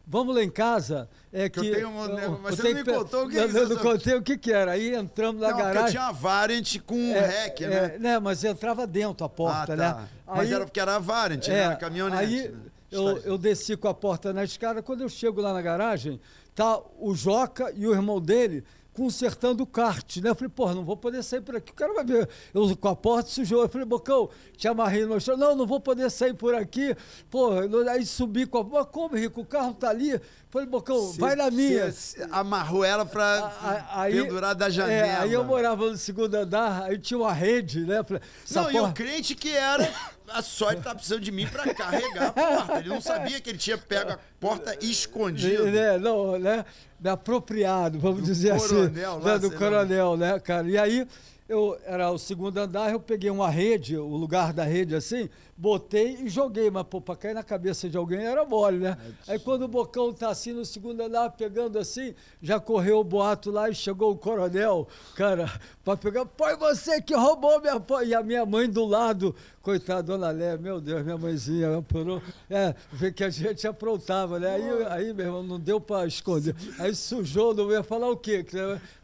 vamos lá em casa. É que, que eu tenho uma, eu, né, mas eu você não me contou o que era. Eu é não contei o que, que era. Aí entramos na não, garagem. tinha uma variant com um é, rec, é, né? né? Mas entrava dentro a porta, ah, né? tá. né? Aí, mas era porque era a variant, é, né? Era a caminhonete. Aí né? eu, eu desci com a porta na escada. Quando eu chego lá na garagem, tá o Joca e o irmão dele consertando o kart, né? Eu falei, porra, não vou poder sair por aqui. O cara vai ver. Eu com a porta sujou. Eu falei, Bocão, te amarrei no chão. Não, não vou poder sair por aqui. Pô, aí subi com a. Mas como, Rico? O carro tá ali. Eu falei, Bocão, se, vai na minha. Se, se amarrou ela pra a, pendurar da é, janela. É, aí eu morava no segundo andar, aí tinha uma rede, né? Falei, não, porra... e o crente que era. A sorte tá precisando de mim pra carregar a porta. Ele não sabia que ele tinha pego a porta é, escondida. Né? Não, né? me apropriado, vamos do dizer assim, coronel, assim, lá, né, do coronel, né, cara? E aí eu era o segundo andar, eu peguei uma rede, o lugar da rede assim, botei e joguei, mas pô, pra cair na cabeça de alguém era mole, né? É Aí quando o Bocão tá assim no segundo andar, pegando assim, já correu o boato lá e chegou o coronel, cara, pra pegar, foi você que roubou minha E a minha mãe do lado, coitada, dona Léa, meu Deus, minha mãezinha, parou é, vê que a gente aprontava, né? Aí, aí meu irmão, não deu pra esconder. Aí sujou, não ia falar o quê?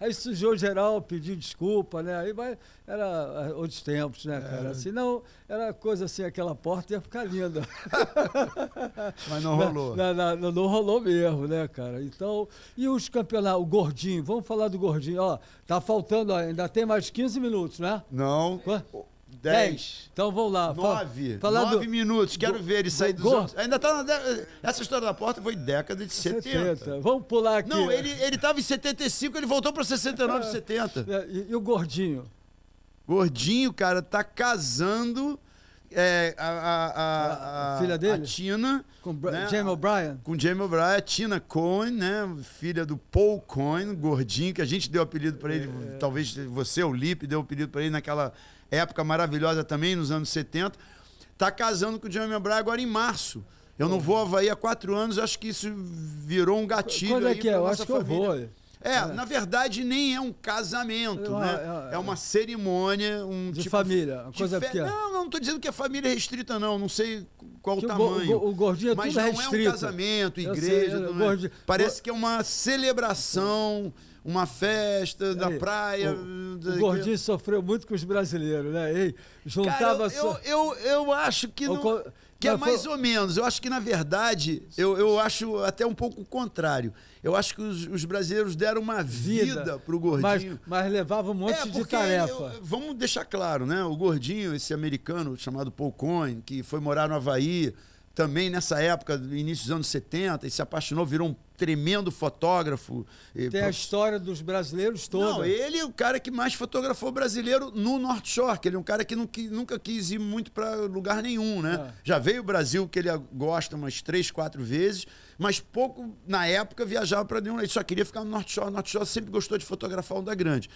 Aí sujou geral, pediu desculpa, né? Aí vai, era eh, outros tempos, né, cara? É. Senão, era coisa assim, aquela porta ia ficar linda. Mas não rolou. Não, não, não, não, rolou mesmo, né, cara? Então, e os campeonatos, o Gordinho, vamos falar do Gordinho, ó, tá faltando, ó, ainda tem mais 15 minutos, né? Não. Qu 10. Então vamos lá. 9. Fala, 9 do... minutos. Quero ver ele sair dos anos. Ainda tá na de... Essa história da porta foi década de 70. 70. Vamos pular aqui. Não, ele, ele tava em 75, ele voltou para 69, 70. E, e o gordinho? Gordinho, cara, tá casando é, a, a, a, a, filha dele? A Tina. Com né? Jamie O'Brien? Com Jamie O'Brien, Tina Cohen, né? Filha do Paul Cohen, gordinho, que a gente deu apelido para ele, é. talvez você, o Lipe, deu apelido para ele naquela época maravilhosa também, nos anos 70. Tá casando com o Jamie O'Brien agora em março. Eu não vou a Havaí há quatro anos, acho que isso virou um gatilho. Quando é que é? Eu acho que eu vou. É, é, na verdade, nem é um casamento, né? É, é, é uma é. cerimônia, um de tipo, família, uma coisa pequena. É. Não, não estou dizendo que a família é restrita, não. Não sei qual que o tamanho. O, o gordinho é Mas não é um casamento, igreja. Sei, Parece que é uma celebração uma festa Aí, da praia. O, da... o, Gordinho sofreu muito com os brasileiros, né? Ei, juntava Cara, eu, só... eu, eu, eu, acho que não. Que é mais ou menos. Eu acho que, na verdade, eu, eu acho até um pouco o contrário. Eu acho que os, os brasileiros deram uma vida, vida pro gordinho. Mas, mas levava um monte é, de tarefa. Eu, vamos deixar claro, né? O gordinho, esse americano chamado Paul Cohen, que foi morar no Havaí também nessa época, no início dos anos 70, e se apaixonou, virou um tremendo fotógrafo. Tem a história dos brasileiros toda. Não, ele é o cara que mais fotografou brasileiro no North Shore, ele é um cara que, nunca quis ir muito para lugar nenhum, né? É. Já veio o Brasil, que ele gosta umas três, quatro vezes, mas pouco, na época, viajava para nenhum... Ele só queria ficar no North Shore. O North Shore sempre gostou de fotografar onda grande.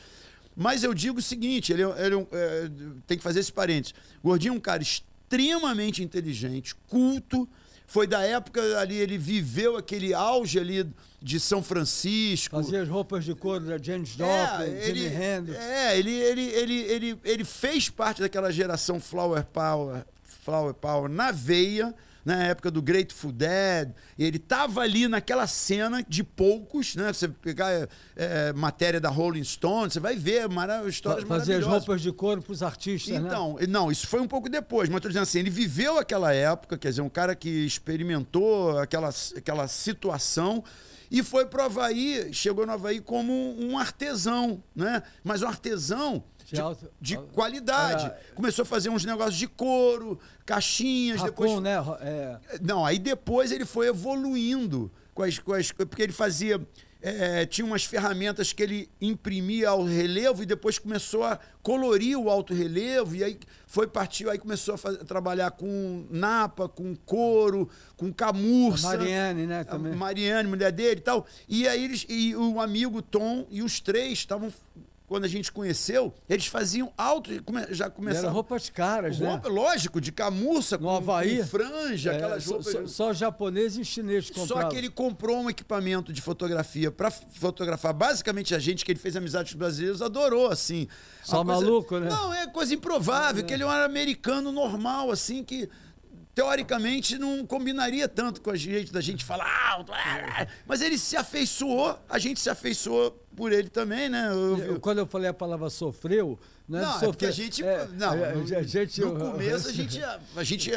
Mas eu digo o seguinte, ele, é ele é, é, tem que fazer esse parênteses. Gordinho é um cara extremamente inteligente, culto. Foi da época ali, ele viveu aquele auge ali de São Francisco. Fazia as roupas de couro da James é, Joplin, é, Jimi Hendrix. É, ele, ele, ele, ele, ele fez parte daquela geração Flower Power, Flower Power na veia na época do Grateful Dead. Ele tava ali naquela cena de poucos, né? Você pegar é, é matéria da Rolling Stone, você vai ver mara... histórias Fazer as roupas de couro para os artistas, né? então, né? não, isso foi um pouco depois, mas estou dizendo assim, ele viveu aquela época, quer dizer, um cara que experimentou aquela, aquela situação e foi para o Havaí, chegou no Havaí como um artesão, né? Mas um artesão de, alto, de alto, qualidade. Era... Começou a fazer uns negócios de couro, caixinhas. Racon, depois... né? É... Não, aí depois ele foi evoluindo. Com as, com as, porque ele fazia. É, tinha umas ferramentas que ele imprimia ao relevo e depois começou a colorir o alto relevo e aí foi partiu aí começou a fazer, trabalhar com napa, com couro, com camurça. A Mariane, né, também. Mariane, mulher dele e tal. E aí eles e o amigo Tom e os três estavam quando a gente conheceu, eles faziam alto, já começaram. roupas caras, né? roupa, né? Lógico, de camurça, no com, Havaí, com franja, é, aquelas roupas. Só, só japonês e chinês Só que ele comprou um equipamento de fotografia para fotografar basicamente a gente, que ele fez amizade com os brasileiros, adorou, assim. Só coisa... maluco, né? Não, é coisa improvável, é, que ele era é um americano normal, assim, que teoricamente não combinaria tanto com a gente da gente falar alto, ah, é. ah, ah. mas ele se afeiçoou, a gente se afeiçoou por ele também, né? Eu, quando eu falei a palavra sofreu, não, é não é porque a gente, é, não, é, a gente, no começo a gente, a gente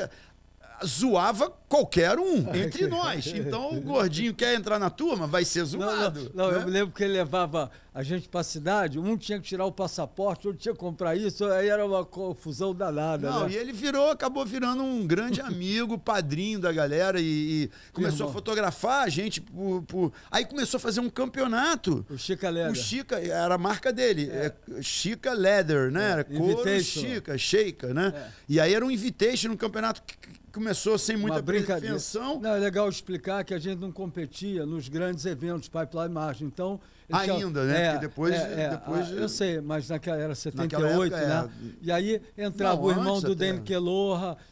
zoava qualquer um entre que... nós. Então o gordinho quer entrar na turma, vai ser zoado. Não, não, não né? eu me lembro que ele levava a gente para a cidade, um tinha que tirar o passaporte, outro tinha que comprar isso, aí era uma confusão danada. Não, né? e ele virou, acabou virando um grande amigo, padrinho da galera e, e começou a fotografar a gente. Por, por... Aí começou a fazer um campeonato. O Chica Leather. O Chica, era a marca dele. É. é Chica Leather, né? É. Era couro Chica, Sheika, né? É. E aí era um invitation, um campeonato que começou sem muita pretensão. Não, é legal explicar que a gente não competia nos grandes eventos Pipeline Margin. Então, Ainda, né? É, Porque depois. É, é, depois ah, eu sei, mas naquela era 78, época, né? E aí entrava não, o irmão do até. Danny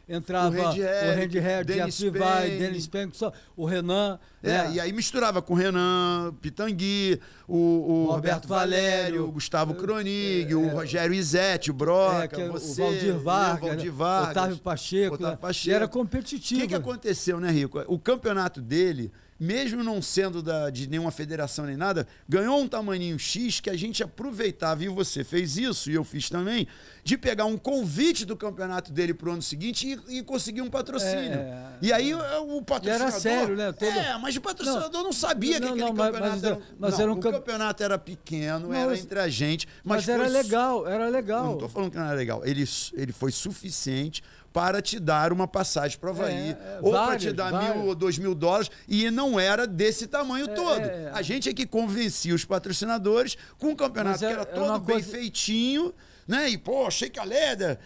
entrava o Redhead, Jeff Sivai, Dennis Peng, o Renan. É, né? E aí misturava com o Renan, Pitangui, o, o, o Roberto Valério, o Gustavo Cronig, é, o é, Rogério Izete, o Broca, você, né, o Valdir Vargas, Valdir Vargas Otávio Pacheco. Otávio Pacheco. era competitivo. O que, que aconteceu, né, Rico? O campeonato dele mesmo não sendo da, de nenhuma federação nem nada, ganhou um tamaninho X que a gente aproveitava, e você fez isso, e eu fiz também, de pegar um convite do campeonato dele pro ano seguinte e, e conseguir um patrocínio. É, e aí é. o, o patrocinador. Era sério, né? Todo... É, mas o patrocinador não, não sabia não, que aquele não, campeonato mas, mas, era. Mas não, era um o campeonato era pequeno, era entre a gente. Mas, mas foi... era legal, era legal. não tô falando que não era legal. Ele, ele foi suficiente para te dar uma passagem para o Havaí. É, é ou para te dar vários. mil ou dois mil dólares. E não era desse tamanho é, todo. É, a gente é que convencia os patrocinadores com um campeonato era, que era todo bem feitinho, né? E, pô, achei que a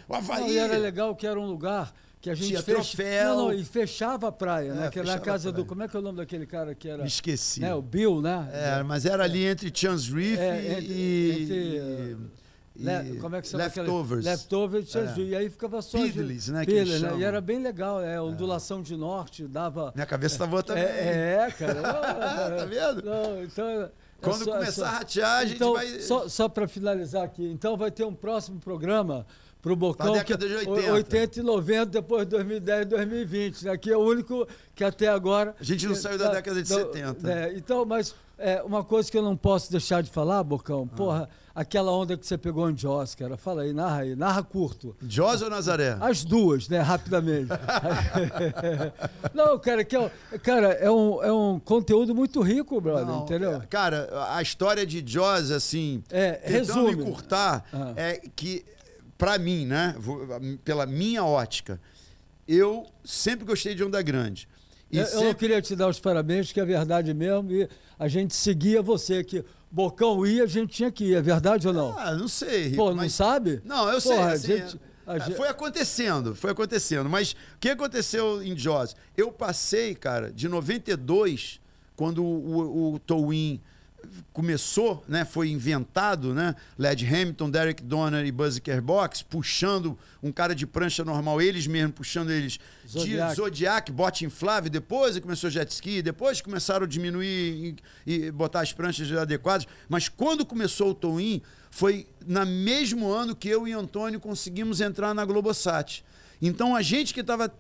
o Havaí. Não, e era legal que era um lugar que a gente tinha troféu. Não, não, e fechava a praia, é, né? Que era na casa do. Como é que é o nome daquele cara que era. Me esqueci. Né? O Bill, né? É, mas era ali entre Chans Reef é, e. Entre, e... Le, como é que chama Leftovers. Leftovers de Jesus. É. é. E aí ficava só. Pidlis, né? Pidlis, né? E era bem legal. É, é. ondulação é. de norte, dava. Minha cabeça tá boa também. É, é cara. tá vendo? Não, então. É Quando só, começar só, a ratear, a gente então, vai. Só, só para finalizar aqui, então vai ter um próximo programa para o Bocão. Na década de 80. 80 e 90, depois 2010 e 2020. Aqui né? é o único que até agora. A gente não é, saiu tá da década de do, 70. É, então, mas é, uma coisa que eu não posso deixar de falar, Bocão, ah. porra aquela onda que você pegou em Jaws, cara. Fala aí, narra aí, narra curto. Jaws ou Nazaré? As duas, né, rapidamente. não, cara, que é, cara é, um, é um conteúdo muito rico, brother, não, entendeu? É, cara, a história de Jaws, assim, é, tentando resume. ah. é que, para mim, né, pela minha ótica, eu sempre gostei de onda grande. Eu, sempre... eu, queria te dar os parabéns, que é verdade mesmo, e a gente seguia você que Bocão ia, a gente tinha que ir, é verdade ou não? Ah, não sei. Rico, Pô, não mas... sabe? Não, eu Porra, sei. Assim, gente... É, a... Foi acontecendo, foi acontecendo. Mas o que aconteceu em Jaws? Eu passei, cara, de 92, quando o, o, o Towin começou, né, foi inventado, né, Led Hamilton, Derek Donner e Buzz Box puxando um cara de prancha normal, eles mesmos puxando eles Zodiac. de Zodiac, bote inflável, depois começou jet ski, depois começaram a diminuir e, e botar as pranchas adequadas, mas quando começou o Towin, foi no mesmo ano que eu e Antônio conseguimos entrar na Globosat. Então a gente que estava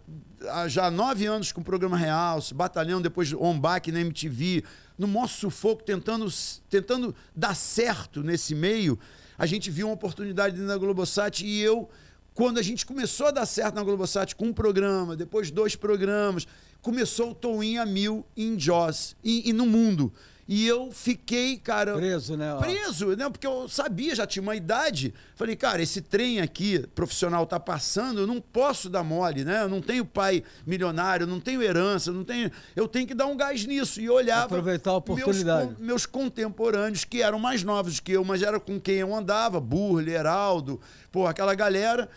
ah, já há nove anos com o programa Real, batalhando depois on back na MTV, no nosso sufoco, tentando, tentando dar certo nesse meio, a gente viu uma oportunidade na Globosat e eu, quando a gente começou a dar certo na Globosat com um programa, depois dois programas, começou o a Mil em Joss e, e no mundo. E eu fiquei, cara. Preso, né? Preso, né? Porque eu sabia, já tinha uma idade. Falei, cara, esse trem aqui, profissional, tá passando, eu não posso dar mole, né? Eu não tenho pai milionário, não tenho herança, não tenho. Eu tenho que dar um gás nisso. E olhava. Aproveitar a oportunidade. Meus, meus contemporâneos, que eram mais novos que eu, mas era com quem eu andava, Burle, Heraldo, pô, aquela galera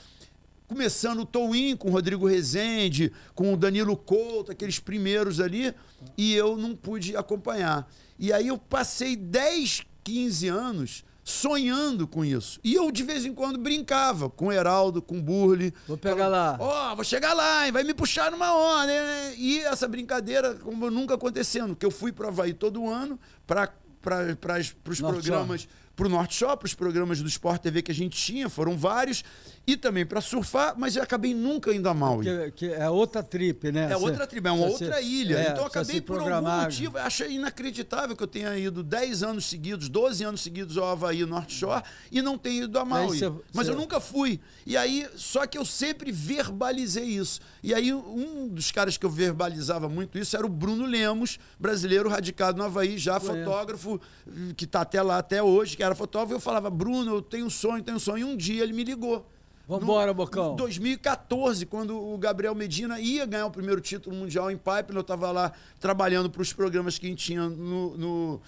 começando o Towin com o Rodrigo Rezende, com o Danilo Couto, aqueles primeiros ali, e eu não pude acompanhar. E aí eu passei 10, 15 anos sonhando com isso. E eu, de vez em quando, brincava com o Heraldo, com o Burle. Vou pegar lá. Ó, oh, vou chegar lá, hein? vai me puxar numa onda. Né? E essa brincadeira como nunca acontecendo, que eu fui para Havaí todo ano, para os programas... para Pro Norte Shop, os programas do Sport TV que a gente tinha, foram vários e também para surfar, mas eu acabei nunca indo a Maui. Que, que é outra trip, né? É outra trip, é uma outra ilha. É, então eu acabei por algum motivo, achei inacreditável que eu tenha ido 10 anos seguidos, 12 anos seguidos ao Havaí North Shore e não tenha ido a Maui. mas eu nunca fui. E aí, só que eu sempre verbalizei isso. E aí, um dos caras que eu verbalizava muito isso era o Bruno Lemos, brasileiro radicado no Havaí, já fotógrafo, que está até lá até hoje, que era fotógrafo. Eu falava, Bruno, eu tenho um sonho, tenho um sonho. E um dia ele me ligou Vambora, no, Bocão. Em 2014, quando o Gabriel Medina ia ganhar o primeiro título mundial em pipe, eu estava lá trabalhando para os programas que a gente tinha no, no,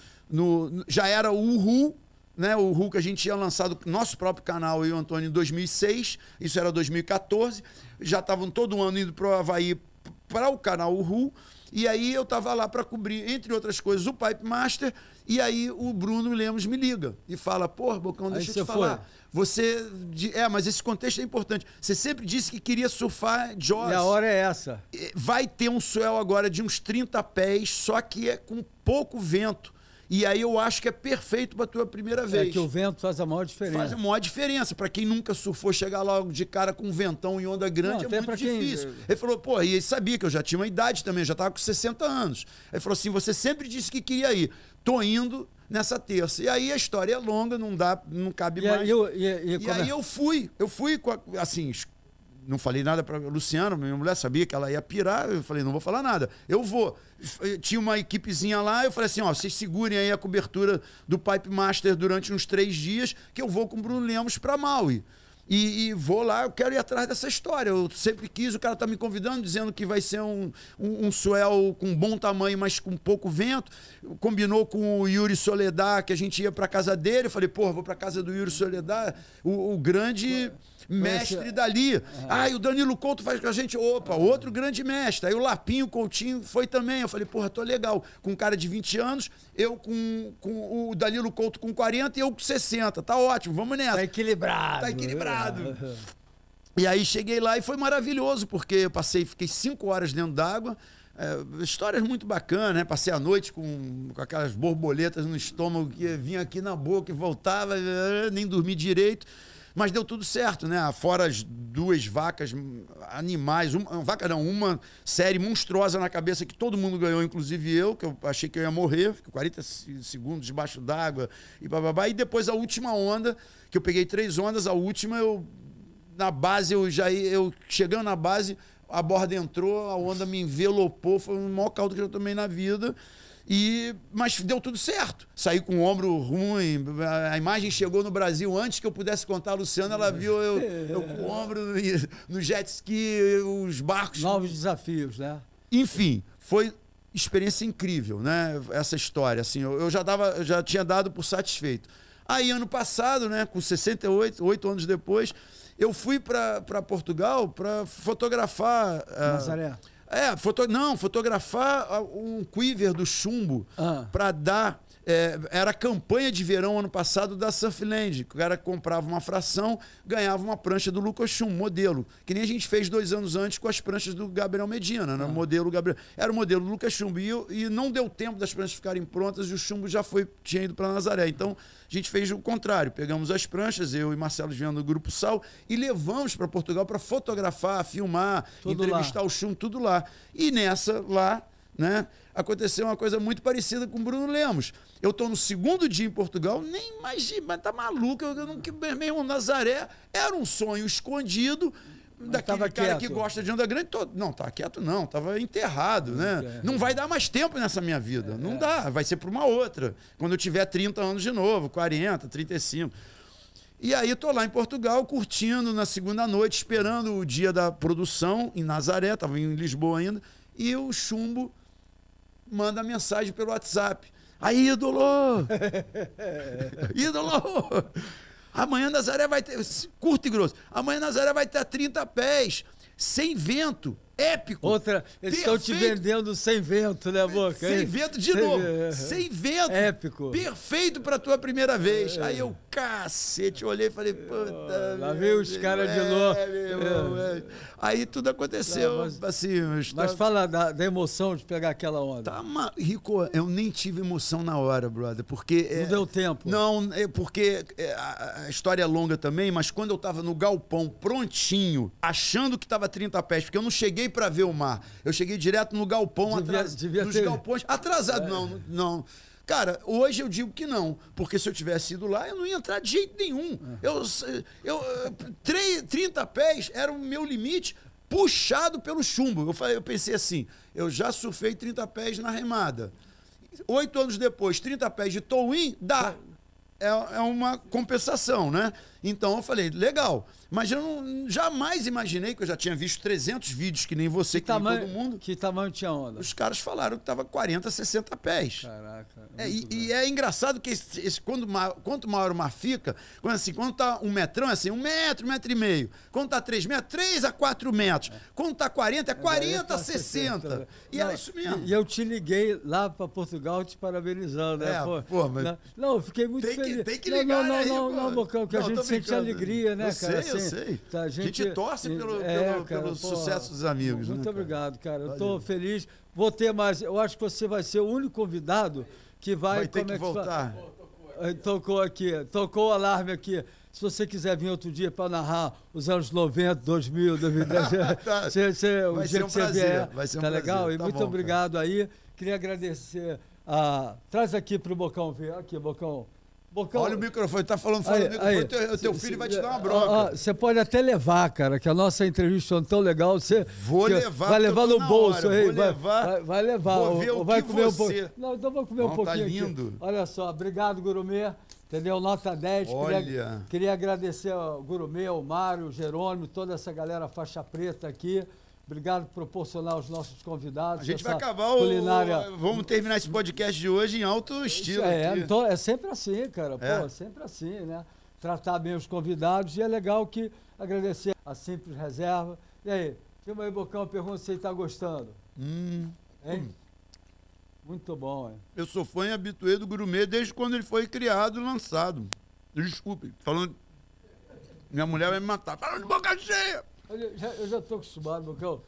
no já era o Uhu, né? O que a gente tinha lançado nosso próprio canal e o Antônio em 2006, isso era 2014. Já estavam todo ano indo para o Havaí para o canal Uhu. E aí eu estava lá para cobrir, entre outras coisas, o Pipe Master e aí o Bruno Lemos me liga e fala: Pô, Bocão, deixa eu te falar. Você. É, mas esse contexto é importante. Você sempre disse que queria surfar Jaws. E a hora é essa. Vai ter um swell agora de uns 30 pés, só que é com pouco vento. E aí eu acho que é perfeito para tua primeira é vez. É que o vento faz a maior diferença. Faz a maior diferença. Para quem nunca surfou, chegar logo de cara com um ventão e onda grande Não, é muito difícil. Ele falou, pô, e ele sabia que eu já tinha uma idade também, já estava com 60 anos. Ele falou assim, você sempre disse que queria ir. Tô indo, nessa terça. E aí a história é longa, não dá, não cabe e mais. Eu, e, e, e aí é? eu fui, eu fui com a, assim, não falei nada para Luciano, minha mulher sabia que ela ia pirar, eu falei, não vou falar nada. Eu vou. Tinha uma equipezinha lá, eu falei assim, ó, vocês segurem aí a cobertura do Pipe Master durante uns três dias, que eu vou com o Bruno Lemos para Maui. E, e, vou lá, eu quero ir atrás dessa história. Eu sempre quis, o cara tá me convidando, dizendo que vai ser um, um, um suel com bom tamanho, mas com pouco vento. Combinou com o Yuri Soledad que a gente ia pra casa dele. Eu falei, porra, vou pra casa do Yuri Soledad, o, o grande mestre Esse... dali. Uhum. ah, o Danilo Couto faz com a gente. Opa, uhum. outro grande mestre. Aí o Lapinho Coutinho foi também. Eu falei, porra, tô legal. Com um cara de 20 anos, eu com, com o Danilo Couto com 40 e eu com 60. Tá ótimo, vamos nessa. Tá equilibrado. Tá equilibrado. E aí cheguei lá e foi maravilhoso, porque eu passei, fiquei cinco horas dentro d'água. É, histórias muito bacanas, né? Passei a noite com, com aquelas borboletas no estômago que vinha aqui na boca e voltava, nem dormi direito. Mas deu tudo certo, né? Fora as duas vacas hum, animais, uma vaca não, uma série monstruosa na cabeça que todo mundo ganhou, inclusive eu, que eu achei que eu ia morrer, 40 segundos debaixo d'água e bababá. E depois a última onda, que eu peguei três ondas, a última eu na base eu já eu chegando na base, a borda entrou, a onda me envelopou, foi o maior caldo que eu tomei na vida. E, mas deu tudo certo. Saí com o ombro ruim. A imagem chegou no Brasil antes que eu pudesse contar a Luciana. Ela viu eu, eu com o ombro no, jet ski, os barcos. Novos desafios, né? Enfim, foi experiência incrível, né? Essa história. Assim, eu, já, dava, já tinha dado por satisfeito. Aí, ano passado, né, com 68, oito anos depois, eu fui para Portugal para fotografar. Ah, Nazaré. Uh, é, foto... não, fotografar um quiver do chumbo ah. para dar é, era a campanha de verão ano passado da Surfland. O cara comprava uma fração, ganhava uma prancha do Lucas Schum, modelo. Que nem a gente fez dois anos antes com as pranchas do Gabriel Medina, né? Ah. modelo Gabriel. Era o modelo do Lucas Schum. E, e, não deu tempo das pranchas ficarem prontas e o chumbo já foi, tinha ido para Nazaré. Então a gente fez o contrário. Pegamos as pranchas, eu e Marcelo Viana do Grupo Sal, e levamos para Portugal para fotografar, filmar, tudo entrevistar lá. o chumbo, tudo lá. E nessa, lá né? Aconteceu uma coisa muito parecida com o Bruno Lemos. Eu estou no segundo dia em Portugal, nem imagina, mas tá maluco, eu, não que meu Nazaré era um sonho escondido mas daquele cara quieto. que gosta de onda grande. todo. não, tá quieto não, tava enterrado, né? É. Não vai dar mais tempo nessa minha vida, é. não é. dá, vai ser para uma outra. Quando eu tiver 30 anos de novo, 40, 35. E aí tô lá em Portugal curtindo na segunda noite, esperando o dia da produção em Nazaré, tava em Lisboa ainda, e o chumbo manda mensagem pelo WhatsApp. Aí, ídolo! ídolo! Amanhã Nazaré vai ter. Curto e grosso. Amanhã Nazaré vai ter 30 pés, sem vento. Épico. Outra, eles perfeito. estão te vendendo sem vento, né, Boca? Sem vento, de sem novo. Vento. É. Sem vento. Épico. Perfeito pra tua primeira vez. É. Aí eu, cacete, olhei e falei, puta. Lá veio os caras de novo. É, é, é. Aí tudo aconteceu. Não, mas, assim, mas, mas fala da, da, emoção de pegar aquela onda. Tá, mas, Rico, eu nem tive emoção na hora, brother, porque. É, não deu tempo. Não, é porque a, a história é longa também, mas quando eu tava no galpão prontinho, achando que tava 30 pés, porque eu não cheguei para ver o mar. Eu cheguei direto no galpão, atrás dos ter... galpões. Atrasado, é. não, não. Cara, hoje eu digo que não, porque se eu tivesse ido lá, eu não ia entrar de jeito nenhum. É. Eu, eu, 30 pés era o meu limite, puxado pelo chumbo. Eu, falei, eu pensei assim, eu já surfei 30 pés na remada. Oito anos depois, 30 pés de towin, dá. É, é uma compensação, né? Então eu falei, legal. Mas eu não, jamais imaginei que eu já tinha visto 300 vídeos que nem você, que, que tamanho, nem todo mundo. Que tamanho tinha onda? Os caras falaram que estava 40, 60 pés. Caraca. É, e, e, é engraçado que esse, esse, quando, quanto maior uma fica, quando, assim, quando tá um metrão, é assim, um metro, um metro e meio. Quando tá três metros, três a quatro metros. É. Quando tá 40, é 40 a 60. 60. E não, era isso mesmo. E eu te liguei lá para Portugal te parabenizando, né? É, pô, pô mas... Não, eu fiquei muito tem feliz. Que, tem que ligar não, não, aí, né, não, não, Bocão, que não, a gente sente alegria, né, eu cara? Sei, eu assim, sei. Tá, a, gente, a, gente, torce é, pelo, é, pelo, cara, pelo porra, sucesso dos amigos. Muito né, obrigado, cara. Eu estou feliz. Vou ter mais. Eu acho que você vai ser o único convidado que vai. Vai ter que, é que voltar. Fala? Tocou aqui, tocou o alarme aqui. Se você quiser vir outro dia para narrar os anos 90, 2000, 2010, tá. você, você, vai ser um prazer. você vier, vai ser um tá prazer. legal? E tá muito bom, obrigado cara. aí. Queria agradecer. A... Traz aqui para o Bocão ver. Aqui, Bocão. Bocão. Olha o microfone, tá falando fora do microfone, aí, teu, teu filho se, vai te dar uma ah, bronca. Ah, você pode até levar, cara, que a nossa entrevista foi é tão legal, você vou levar, vai levar no bolso hora, aí, vou vai, levar, vai, vai levar, vou ver ou, o vai comer você... um pouco. Não, então vou comer Não, um tá pouquinho. Tá lindo. Aqui. Olha só, obrigado, Gurumê. Entendeu? Nota 10. Olha. Queria, queria agradecer ao Gurumê, ao Mário, o Jerônimo, toda essa galera faixa preta aqui. Obrigado por proporcionar aos nossos convidados. A gente vai acabar o. Culinária... Vamos terminar esse podcast de hoje em alto é, estilo. É, então, é sempre assim, cara. É. Pô, é. é sempre assim, né? Tratar bem os convidados. E é legal que agradecer a Simples Reserva. E aí, filma aí, Bocão, pergunta se você está gostando. Hum. Hein? Hum. Muito bom, hein? Eu sou fã e habituê do gourmet desde quando ele foi criado e lançado. Desculpe, falando. Minha mulher vai me matar. Falando de boca cheia! Eu já estou acostumado, Bocão.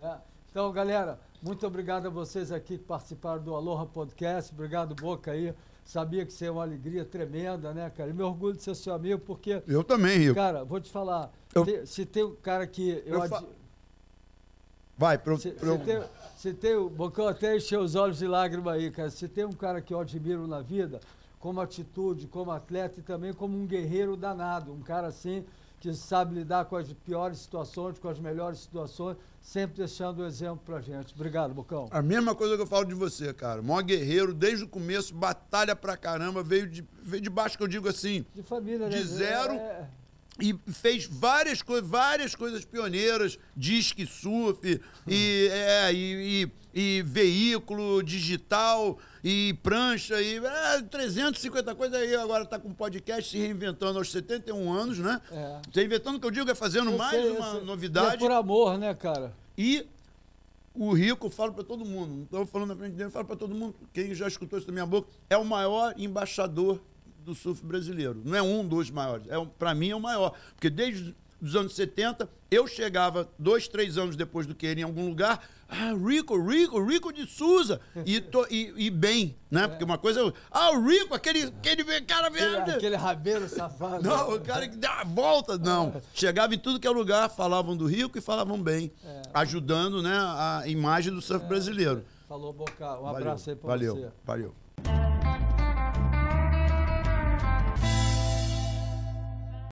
É, então, galera, muito obrigado a vocês aqui que participaram do Aloha Podcast. Obrigado, Boca, aí. Sabia que você é uma alegria tremenda, né, cara? E me orgulho de ser seu amigo, porque... Eu também, Rio. Cara, vou te falar. Eu... se tem um cara que... Eu, eu fa... Vai, pro... Se, pro... Se tem, se tem, o Bocão até encheu os olhos de lágrima aí, cara. Se tem um cara que eu admiro na vida, como atitude, como atleta e também como um guerreiro danado. Um cara assim que sabe lidar com as piores situações, com as melhores situações, sempre deixando o um exemplo pra gente. Obrigado, Bocão. A mesma coisa que eu falo de você, cara. Mó guerreiro, desde o começo, batalha pra caramba, veio de, veio de baixo, que eu digo assim. De família, né? De zero. É, é, é... E fez várias, coisas, várias coisas pioneiras, disque surf, hum. e, é, e, e, e veículo digital e prancha e é, 350 coisas. Aí agora está com podcast se reinventando aos 71 anos, né? É. Se tá reinventando, o que eu digo, é fazendo eu mais sei, é uma sei. É- novidade. é por amor, né, cara? E o rico, falo para todo mundo, não estou falando na frente dele, falo para todo mundo, quem já escutou isso da minha boca, é o maior embaixador do surf brasileiro. Não é um dos maiores, é para mim é o maior. Porque desde dos anos 70, eu chegava dois, três anos depois do que ele em algum lugar, ah, Rico, Rico, Rico de Souza, e, tô, e, e bem, né? Porque uma coisa, é ah, o Rico, aquele, aquele cara... verde aquele rabeiro safado. Não, o cara que dá a volta, não. Chegava em tudo que é lugar, falavam do Rico e falavam bem, é. ajudando né, a imagem do surf é. brasileiro. Falou, Boca, um valeu, abraço aí pra valeu, você. Valeu, valeu.